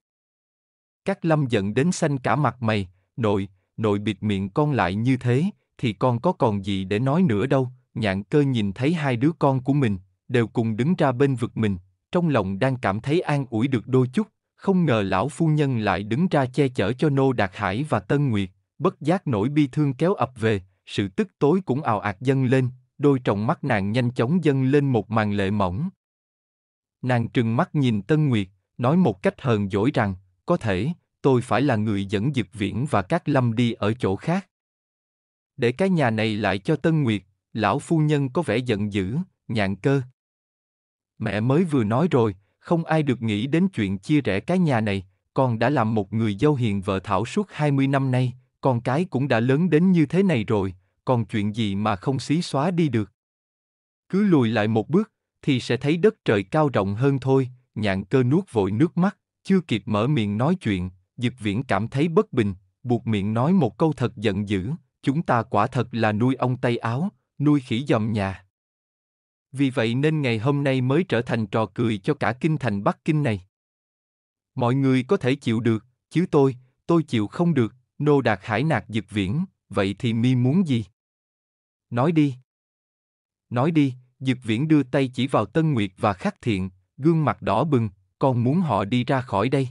Các lâm giận đến xanh cả mặt mày, nội, nội bịt miệng con lại như thế, thì con có còn gì để nói nữa đâu, nhạn cơ nhìn thấy hai đứa con của mình, đều cùng đứng ra bên vực mình, trong lòng đang cảm thấy an ủi được đôi chút, không ngờ lão phu nhân lại đứng ra che chở cho Nô Đạt Hải và Tân Nguyệt, bất giác nỗi bi thương kéo ập về, sự tức tối cũng ào ạt dâng lên, đôi trọng mắt nàng nhanh chóng dâng lên một màn lệ mỏng. Nàng trừng mắt nhìn Tân Nguyệt, nói một cách hờn dỗi rằng, có thể, tôi phải là người dẫn Diệp Viễn và các lâm đi ở chỗ khác. Để cái nhà này lại cho Tân Nguyệt, lão phu nhân có vẻ giận dữ, nhạn cơ. Mẹ mới vừa nói rồi, không ai được nghĩ đến chuyện chia rẽ cái nhà này, con đã làm một người dâu hiền vợ thảo suốt 20 năm nay, con cái cũng đã lớn đến như thế này rồi, còn chuyện gì mà không xí xóa đi được. Cứ lùi lại một bước, thì sẽ thấy đất trời cao rộng hơn thôi, nhạn cơ nuốt vội nước mắt, chưa kịp mở miệng nói chuyện, Dực Viễn cảm thấy bất bình, buộc miệng nói một câu thật giận dữ, chúng ta quả thật là nuôi ông tay Áo, nuôi khỉ dòm nhà. Vì vậy nên ngày hôm nay mới trở thành trò cười cho cả kinh thành Bắc Kinh này. Mọi người có thể chịu được, chứ tôi, tôi chịu không được, nô đạt hải nạt Dực Viễn, vậy thì mi muốn gì? Nói đi. Nói đi, Dực Viễn đưa tay chỉ vào Tân Nguyệt và Khắc Thiện, gương mặt đỏ bừng, con muốn họ đi ra khỏi đây.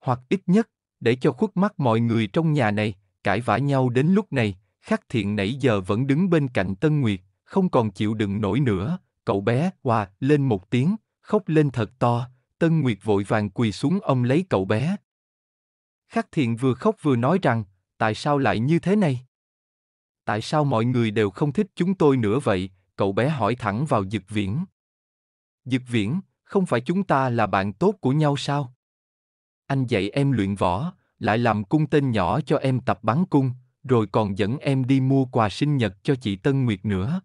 Hoặc ít nhất, để cho khuất mắt mọi người trong nhà này, cãi vã nhau đến lúc này, khắc thiện nãy giờ vẫn đứng bên cạnh Tân Nguyệt, không còn chịu đựng nổi nữa, cậu bé hòa lên một tiếng, khóc lên thật to, Tân Nguyệt vội vàng quỳ xuống ôm lấy cậu bé. Khắc thiện vừa khóc vừa nói rằng, tại sao lại như thế này? Tại sao mọi người đều không thích chúng tôi nữa vậy? Cậu bé hỏi thẳng vào dực viễn. Dực Viễn, không phải chúng ta là bạn tốt của nhau sao? Anh dạy em luyện võ, lại làm cung tên nhỏ cho em tập bắn cung, rồi còn dẫn em đi mua quà sinh nhật cho chị Tân Nguyệt nữa.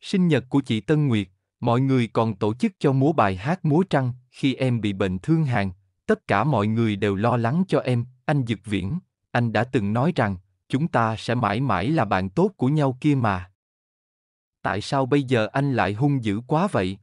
Sinh nhật của chị Tân Nguyệt, mọi người còn tổ chức cho múa bài hát múa trăng khi em bị bệnh thương hàn, tất cả mọi người đều lo lắng cho em, anh Dực Viễn, anh đã từng nói rằng chúng ta sẽ mãi mãi là bạn tốt của nhau kia mà. Tại sao bây giờ anh lại hung dữ quá vậy?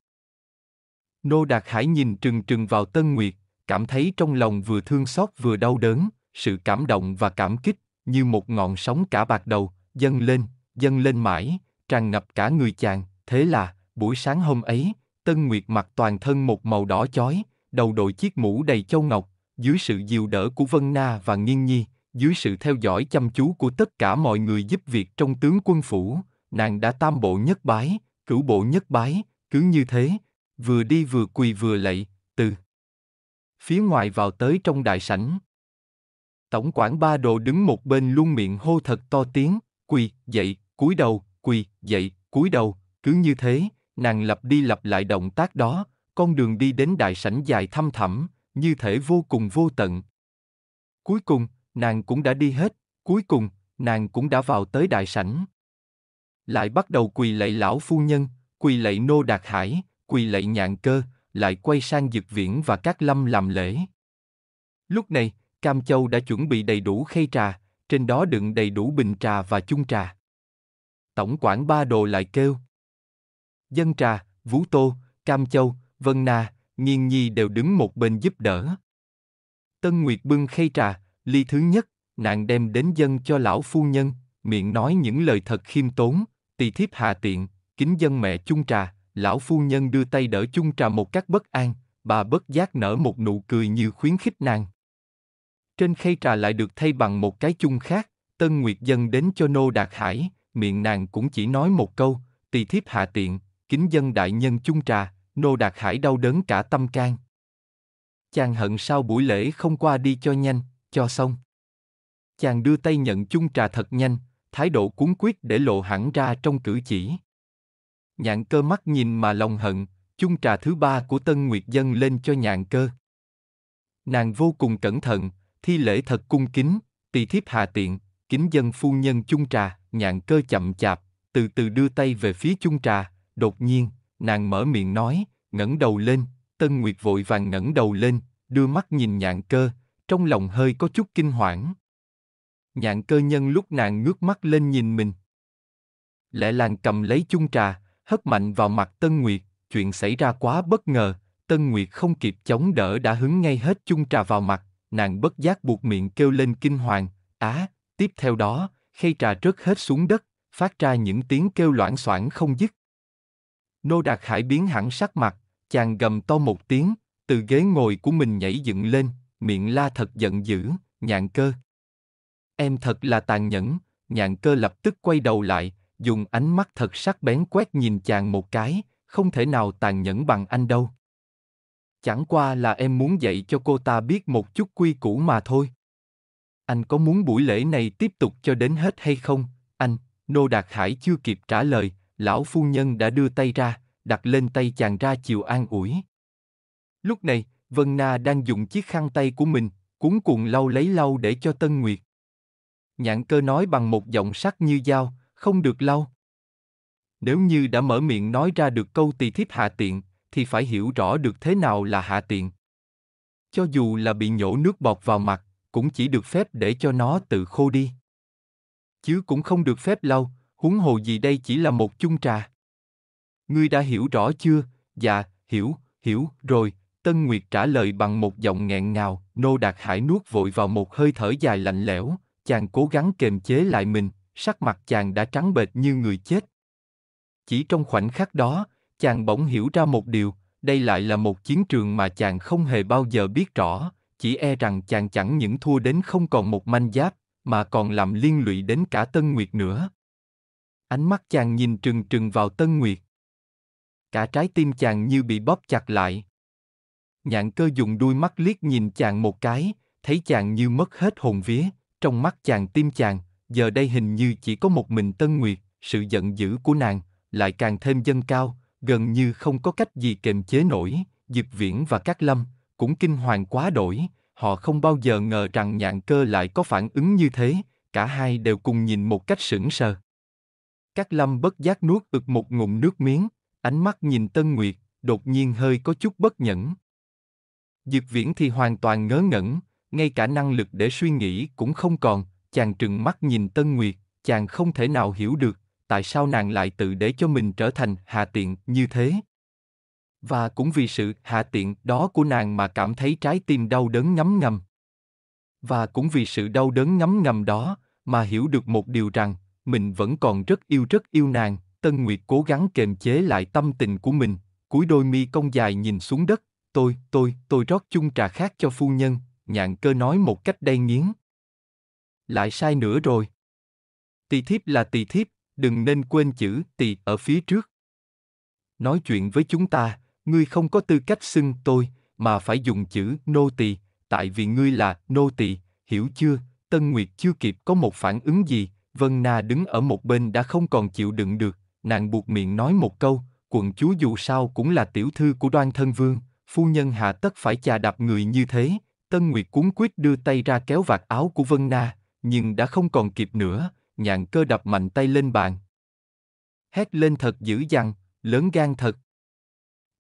Nô Đạt Hải nhìn trừng trừng vào Tân Nguyệt, cảm thấy trong lòng vừa thương xót vừa đau đớn, sự cảm động và cảm kích, như một ngọn sóng cả bạc đầu, dâng lên, dâng lên mãi, tràn ngập cả người chàng. Thế là, buổi sáng hôm ấy, Tân Nguyệt mặc toàn thân một màu đỏ chói, đầu đội chiếc mũ đầy châu ngọc, dưới sự dìu đỡ của Vân Na và Nghiên Nhi, dưới sự theo dõi chăm chú của tất cả mọi người giúp việc trong tướng quân phủ, nàng đã tam bộ nhất bái, cửu bộ nhất bái, cứ như thế, vừa đi vừa quỳ vừa lạy, từ phía ngoài vào tới trong đại sảnh. Tổng quản ba đồ đứng một bên luôn miệng hô thật to tiếng, quỳ, dậy, cúi đầu, quỳ, dậy, cúi đầu, cứ như thế, nàng lặp đi lặp lại động tác đó, con đường đi đến đại sảnh dài thăm thẳm, như thể vô cùng vô tận. Cuối cùng, nàng cũng đã đi hết, cuối cùng, nàng cũng đã vào tới đại sảnh. Lại bắt đầu quỳ lạy lão phu nhân, quỳ lạy nô đạt hải, quỳ lạy nhạn cơ, lại quay sang Dực Viễn và các Lâm làm lễ. Lúc này, Cam Châu đã chuẩn bị đầy đủ khay trà, trên đó đựng đầy đủ bình trà và chung trà. Tổng quản ba đồ lại kêu. Dân trà, Vũ Tô, Cam Châu, Vân Na, Nghiên Nhi đều đứng một bên giúp đỡ. Tân Nguyệt bưng khay trà, ly thứ nhất, nàng đem đến dân cho lão phu nhân, miệng nói những lời thật khiêm tốn, tỳ thiếp hạ tiện, kính dân mẹ chung trà, lão phu nhân đưa tay đỡ chung trà một cách bất an, bà bất giác nở một nụ cười như khuyến khích nàng. Trên khay trà lại được thay bằng một cái chung khác, Tân Nguyệt Dân đến cho Nô Đạt Hải, miệng nàng cũng chỉ nói một câu, tỳ thiếp hạ tiện, kính dân đại nhân chung trà, Nô Đạt Hải đau đớn cả tâm can. Chàng hận sao buổi lễ không qua đi cho nhanh, cho xong. Chàng đưa tay nhận chung trà thật nhanh, thái độ cuốn quyết để lộ hẳn ra trong cử chỉ nhạn cơ mắt nhìn mà lòng hận, chung trà thứ ba của Tân Nguyệt dâng lên cho nhạn cơ. Nàng vô cùng cẩn thận, thi lễ thật cung kính, tỳ thiếp hạ tiện, kính dân phu nhân chung trà, nhạn cơ chậm chạp, từ từ đưa tay về phía chung trà, đột nhiên, nàng mở miệng nói, ngẩng đầu lên, Tân Nguyệt vội vàng ngẩng đầu lên, đưa mắt nhìn nhạn cơ, trong lòng hơi có chút kinh hoảng. Nhạn cơ nhân lúc nàng ngước mắt lên nhìn mình. Lẽ làng cầm lấy chung trà, hất mạnh vào mặt Tân Nguyệt, chuyện xảy ra quá bất ngờ, Tân Nguyệt không kịp chống đỡ đã hứng ngay hết chung trà vào mặt, nàng bất giác buộc miệng kêu lên kinh hoàng, á, tiếp theo đó, khay trà rớt hết xuống đất, phát ra những tiếng kêu loãng xoảng không dứt. Nô Đạt Hải biến hẳn sắc mặt, chàng gầm to một tiếng, từ ghế ngồi của mình nhảy dựng lên, miệng la thật giận dữ, nhạn cơ. Em thật là tàn nhẫn, nhạn cơ lập tức quay đầu lại, dùng ánh mắt thật sắc bén quét nhìn chàng một cái, không thể nào tàn nhẫn bằng anh đâu. Chẳng qua là em muốn dạy cho cô ta biết một chút quy củ mà thôi. Anh có muốn buổi lễ này tiếp tục cho đến hết hay không? Anh, Nô Đạt Hải chưa kịp trả lời, lão phu nhân đã đưa tay ra, đặt lên tay chàng ra chiều an ủi. Lúc này, Vân Na đang dùng chiếc khăn tay của mình, cuốn cuộn lau lấy lau để cho Tân Nguyệt. Nhãn cơ nói bằng một giọng sắc như dao, không được lau. Nếu như đã mở miệng nói ra được câu tỳ thiếp hạ tiện, thì phải hiểu rõ được thế nào là hạ tiện. Cho dù là bị nhổ nước bọt vào mặt, cũng chỉ được phép để cho nó tự khô đi. Chứ cũng không được phép lau, huống hồ gì đây chỉ là một chung trà. Ngươi đã hiểu rõ chưa? Dạ, hiểu, hiểu, rồi, Tân Nguyệt trả lời bằng một giọng nghẹn ngào, Nô Đạt Hải nuốt vội vào một hơi thở dài lạnh lẽo, chàng cố gắng kềm chế lại mình, sắc mặt chàng đã trắng bệch như người chết. Chỉ trong khoảnh khắc đó, chàng bỗng hiểu ra một điều, đây lại là một chiến trường mà chàng không hề bao giờ biết rõ, chỉ e rằng chàng chẳng những thua đến không còn một manh giáp, mà còn làm liên lụy đến cả Tân Nguyệt nữa. Ánh mắt chàng nhìn trừng trừng vào Tân Nguyệt. Cả trái tim chàng như bị bóp chặt lại. Nhạn cơ dùng đuôi mắt liếc nhìn chàng một cái, thấy chàng như mất hết hồn vía, trong mắt chàng tim chàng, giờ đây hình như chỉ có một mình Tân Nguyệt, sự giận dữ của nàng lại càng thêm dâng cao, gần như không có cách gì kềm chế nổi, Diệp Viễn và Cát Lâm cũng kinh hoàng quá đổi, họ không bao giờ ngờ rằng nhạn cơ lại có phản ứng như thế, cả hai đều cùng nhìn một cách sững sờ. Cát Lâm bất giác nuốt ực một ngụm nước miếng, ánh mắt nhìn Tân Nguyệt, đột nhiên hơi có chút bất nhẫn. Diệp Viễn thì hoàn toàn ngớ ngẩn, ngay cả năng lực để suy nghĩ cũng không còn, chàng trừng mắt nhìn Tân Nguyệt, chàng không thể nào hiểu được, tại sao nàng lại tự để cho mình trở thành hạ tiện như thế. Và cũng vì sự hạ tiện đó của nàng mà cảm thấy trái tim đau đớn ngấm ngầm. Và cũng vì sự đau đớn ngấm ngầm đó mà hiểu được một điều rằng, mình vẫn còn rất yêu rất yêu nàng, Tân Nguyệt cố gắng kềm chế lại tâm tình của mình, cúi đôi mi cong dài nhìn xuống đất, tôi, tôi, tôi rót chung trà khác cho phu nhân, nhạn cơ nói một cách đầy nghiến lại sai nữa rồi. Tỳ thiếp là tỳ thiếp, đừng nên quên chữ tỳ ở phía trước. Nói chuyện với chúng ta, ngươi không có tư cách xưng tôi, mà phải dùng chữ nô tỳ, tại vì ngươi là nô tỳ, hiểu chưa? Tân Nguyệt chưa kịp có một phản ứng gì, Vân Na đứng ở một bên đã không còn chịu đựng được, nàng buộc miệng nói một câu, quận chúa dù sao cũng là tiểu thư của đoan thân vương, phu nhân hạ tất phải chà đạp người như thế, Tân Nguyệt cuốn quyết đưa tay ra kéo vạt áo của Vân Na, nhưng đã không còn kịp nữa, nhạn cơ đập mạnh tay lên bàn. Hét lên thật dữ dằn, lớn gan thật.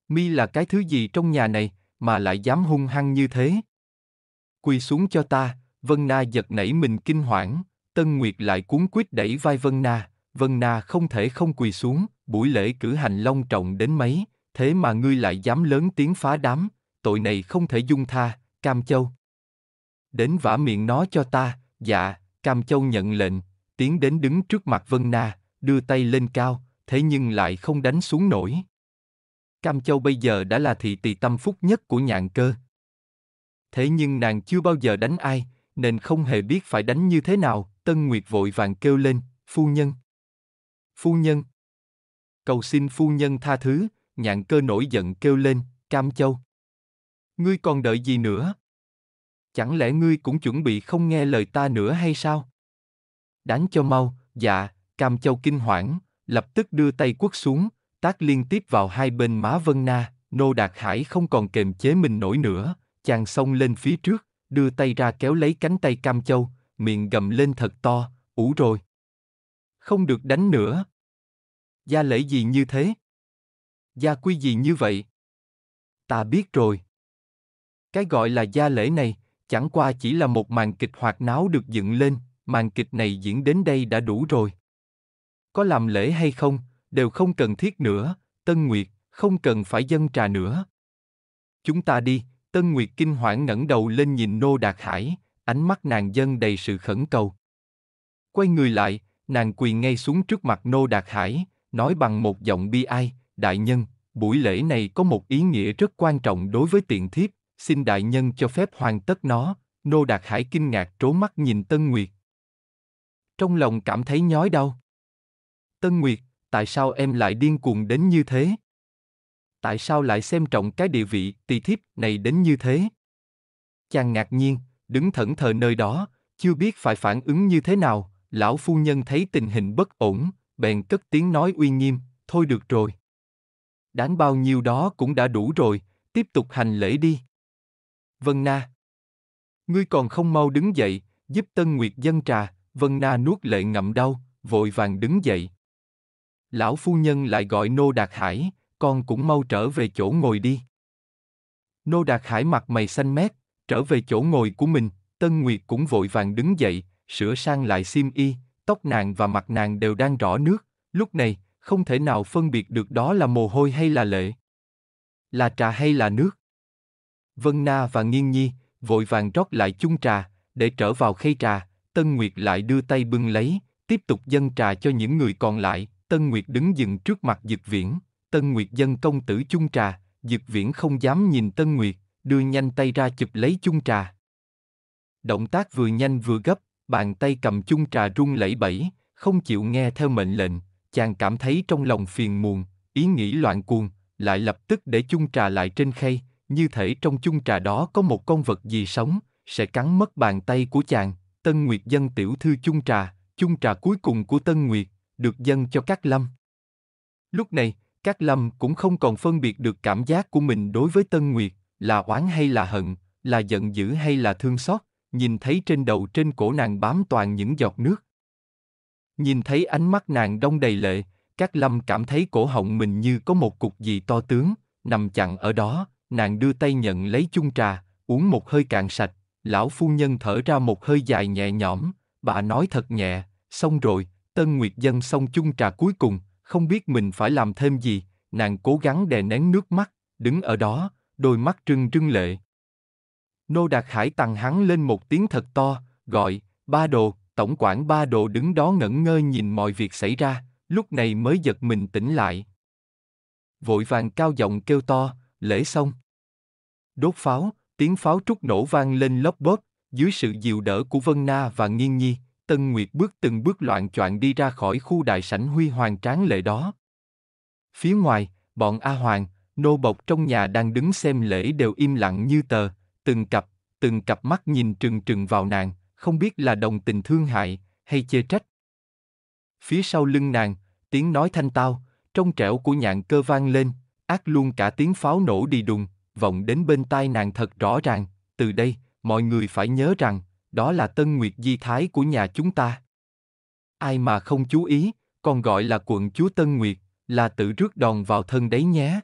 Mi là cái thứ gì trong nhà này mà lại dám hung hăng như thế? Quỳ xuống cho ta, Vân Na giật nảy mình kinh hoảng, Tân Nguyệt lại cuốn quýt đẩy vai Vân Na, Vân Na không thể không quỳ xuống, buổi lễ cử hành long trọng đến mấy, thế mà ngươi lại dám lớn tiếng phá đám, tội này không thể dung tha, Cam Châu. Đến vả miệng nó cho ta, Dạ, Cam Châu nhận lệnh, tiến đến đứng trước mặt Vân Na, đưa tay lên cao, thế nhưng lại không đánh xuống nổi. Cam Châu bây giờ đã là thị tỳ tâm phúc nhất của nhạn cơ. Thế nhưng nàng chưa bao giờ đánh ai, nên không hề biết phải đánh như thế nào, Tân Nguyệt vội vàng kêu lên, phu nhân. Phu nhân. Cầu xin phu nhân tha thứ, nhạn cơ nổi giận kêu lên, Cam Châu. Ngươi còn đợi gì nữa? Chẳng lẽ ngươi cũng chuẩn bị không nghe lời ta nữa hay sao? Đánh cho mau, dạ, Cam Châu kinh hoảng, lập tức đưa tay quất xuống, tác liên tiếp vào hai bên má Vân Na, Nô Đạt Hải không còn kềm chế mình nổi nữa, chàng xông lên phía trước, đưa tay ra kéo lấy cánh tay Cam Châu, miệng gầm lên thật to, ủ rồi. Không được đánh nữa. Gia lễ gì như thế? Gia quy gì như vậy? Ta biết rồi. Cái gọi là gia lễ này, chẳng qua chỉ là một màn kịch hoạt náo được dựng lên, màn kịch này diễn đến đây đã đủ rồi. Có làm lễ hay không, đều không cần thiết nữa, Tân Nguyệt, không cần phải dân trà nữa. Chúng ta đi, Tân Nguyệt kinh hoảng ngẩng đầu lên nhìn Nô Đạt Hải, ánh mắt nàng dân đầy sự khẩn cầu. Quay người lại, nàng quỳ ngay xuống trước mặt Nô Đạt Hải, nói bằng một giọng bi ai, đại nhân, buổi lễ này có một ý nghĩa rất quan trọng đối với tiện thiếp, xin đại nhân cho phép hoàn tất nó, Nô Đạt Hải kinh ngạc trố mắt nhìn Tân Nguyệt. Trong lòng cảm thấy nhói đau. Tân Nguyệt, tại sao em lại điên cuồng đến như thế? Tại sao lại xem trọng cái địa vị tỳ thiếp này đến như thế? Chàng ngạc nhiên, đứng thẫn thờ nơi đó, chưa biết phải phản ứng như thế nào, lão phu nhân thấy tình hình bất ổn, bèn cất tiếng nói uy nghiêm, thôi được rồi. Đáng bao nhiêu đó cũng đã đủ rồi, tiếp tục hành lễ đi. Vân Na. Ngươi còn không mau đứng dậy, giúp Tân Nguyệt dân trà, Vân Na nuốt lệ ngậm đau, vội vàng đứng dậy. Lão phu nhân lại gọi Nô Đạt Hải, con cũng mau trở về chỗ ngồi đi. Nô Đạt Hải mặt mày xanh mét, trở về chỗ ngồi của mình, Tân Nguyệt cũng vội vàng đứng dậy, sửa sang lại xiêm y, tóc nàng và mặt nàng đều đang rõ nước, lúc này, không thể nào phân biệt được đó là mồ hôi hay là lệ. Là trà hay là nước. Vân Na và Nghiên Nhi, vội vàng rót lại chung trà, để trở vào khay trà, Tân Nguyệt lại đưa tay bưng lấy, tiếp tục dâng trà cho những người còn lại, Tân Nguyệt đứng dừng trước mặt Dực Viễn, Tân Nguyệt dâng công tử chung trà, Dực Viễn không dám nhìn Tân Nguyệt, đưa nhanh tay ra chụp lấy chung trà. Động tác vừa nhanh vừa gấp, bàn tay cầm chung trà run lẩy bẩy, không chịu nghe theo mệnh lệnh, chàng cảm thấy trong lòng phiền muộn, ý nghĩ loạn cuồng, lại lập tức để chung trà lại trên khay, như thể trong chung trà đó có một con vật gì sống, sẽ cắn mất bàn tay của chàng. Tân Nguyệt dân tiểu thư chung trà, chung trà cuối cùng của Tân Nguyệt, được dân cho Cát lâm. Lúc này, Cát lâm cũng không còn phân biệt được cảm giác của mình đối với Tân Nguyệt, là oán hay là hận, là giận dữ hay là thương xót, nhìn thấy trên đầu trên cổ nàng bám toàn những giọt nước. Nhìn thấy ánh mắt nàng đông đầy lệ, Cát lâm cảm thấy cổ họng mình như có một cục gì to tướng, nằm chặn ở đó, nàng đưa tay nhận lấy chung trà, uống một hơi cạn sạch, lão phu nhân thở ra một hơi dài nhẹ nhõm, bà nói thật nhẹ, xong rồi, Tân Nguyệt dân xong chung trà cuối cùng, không biết mình phải làm thêm gì, nàng cố gắng đè nén nước mắt, đứng ở đó, đôi mắt trưng trưng lệ. Nô Đạt Hải tăng hắn lên một tiếng thật to, gọi, ba đồ, tổng quản ba đồ đứng đó ngẩn ngơ nhìn mọi việc xảy ra, lúc này mới giật mình tỉnh lại. Vội vàng cao giọng kêu to, lễ xong. Đốt pháo, tiếng pháo trúc nổ vang lên lóp bóp, dưới sự dịu đỡ của Vân Na và Nghiên Nhi, Tân Nguyệt bước từng bước loạn choạng đi ra khỏi khu đại sảnh huy hoàng tráng lệ đó. Phía ngoài, bọn A Hoàng, nô bộc trong nhà đang đứng xem lễ đều im lặng như tờ, từng cặp, từng cặp mắt nhìn trừng trừng vào nàng, không biết là đồng tình thương hại hay chê trách. Phía sau lưng nàng, tiếng nói thanh tao, trong trẻo của nhạn cơ vang lên, ác luôn cả tiếng pháo nổ đi đùng, vọng đến bên tai nàng thật rõ ràng, từ đây, mọi người phải nhớ rằng, đó là tân nguyệt di thái của nhà chúng ta. Ai mà không chú ý, còn gọi là quận chúa Tân Nguyệt, là tự rước đòn vào thân đấy nhé.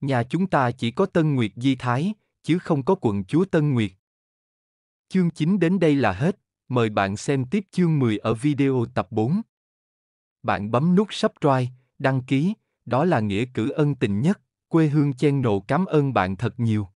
Nhà chúng ta chỉ có Tân Nguyệt di thái, chứ không có quận chúa Tân Nguyệt. Chương 9 đến đây là hết, mời bạn xem tiếp chương 10 ở video tập 4. Bạn bấm nút subscribe, đăng ký đó là nghĩa cử ân tình nhất, quê hương chen nộ cảm ơn bạn thật nhiều.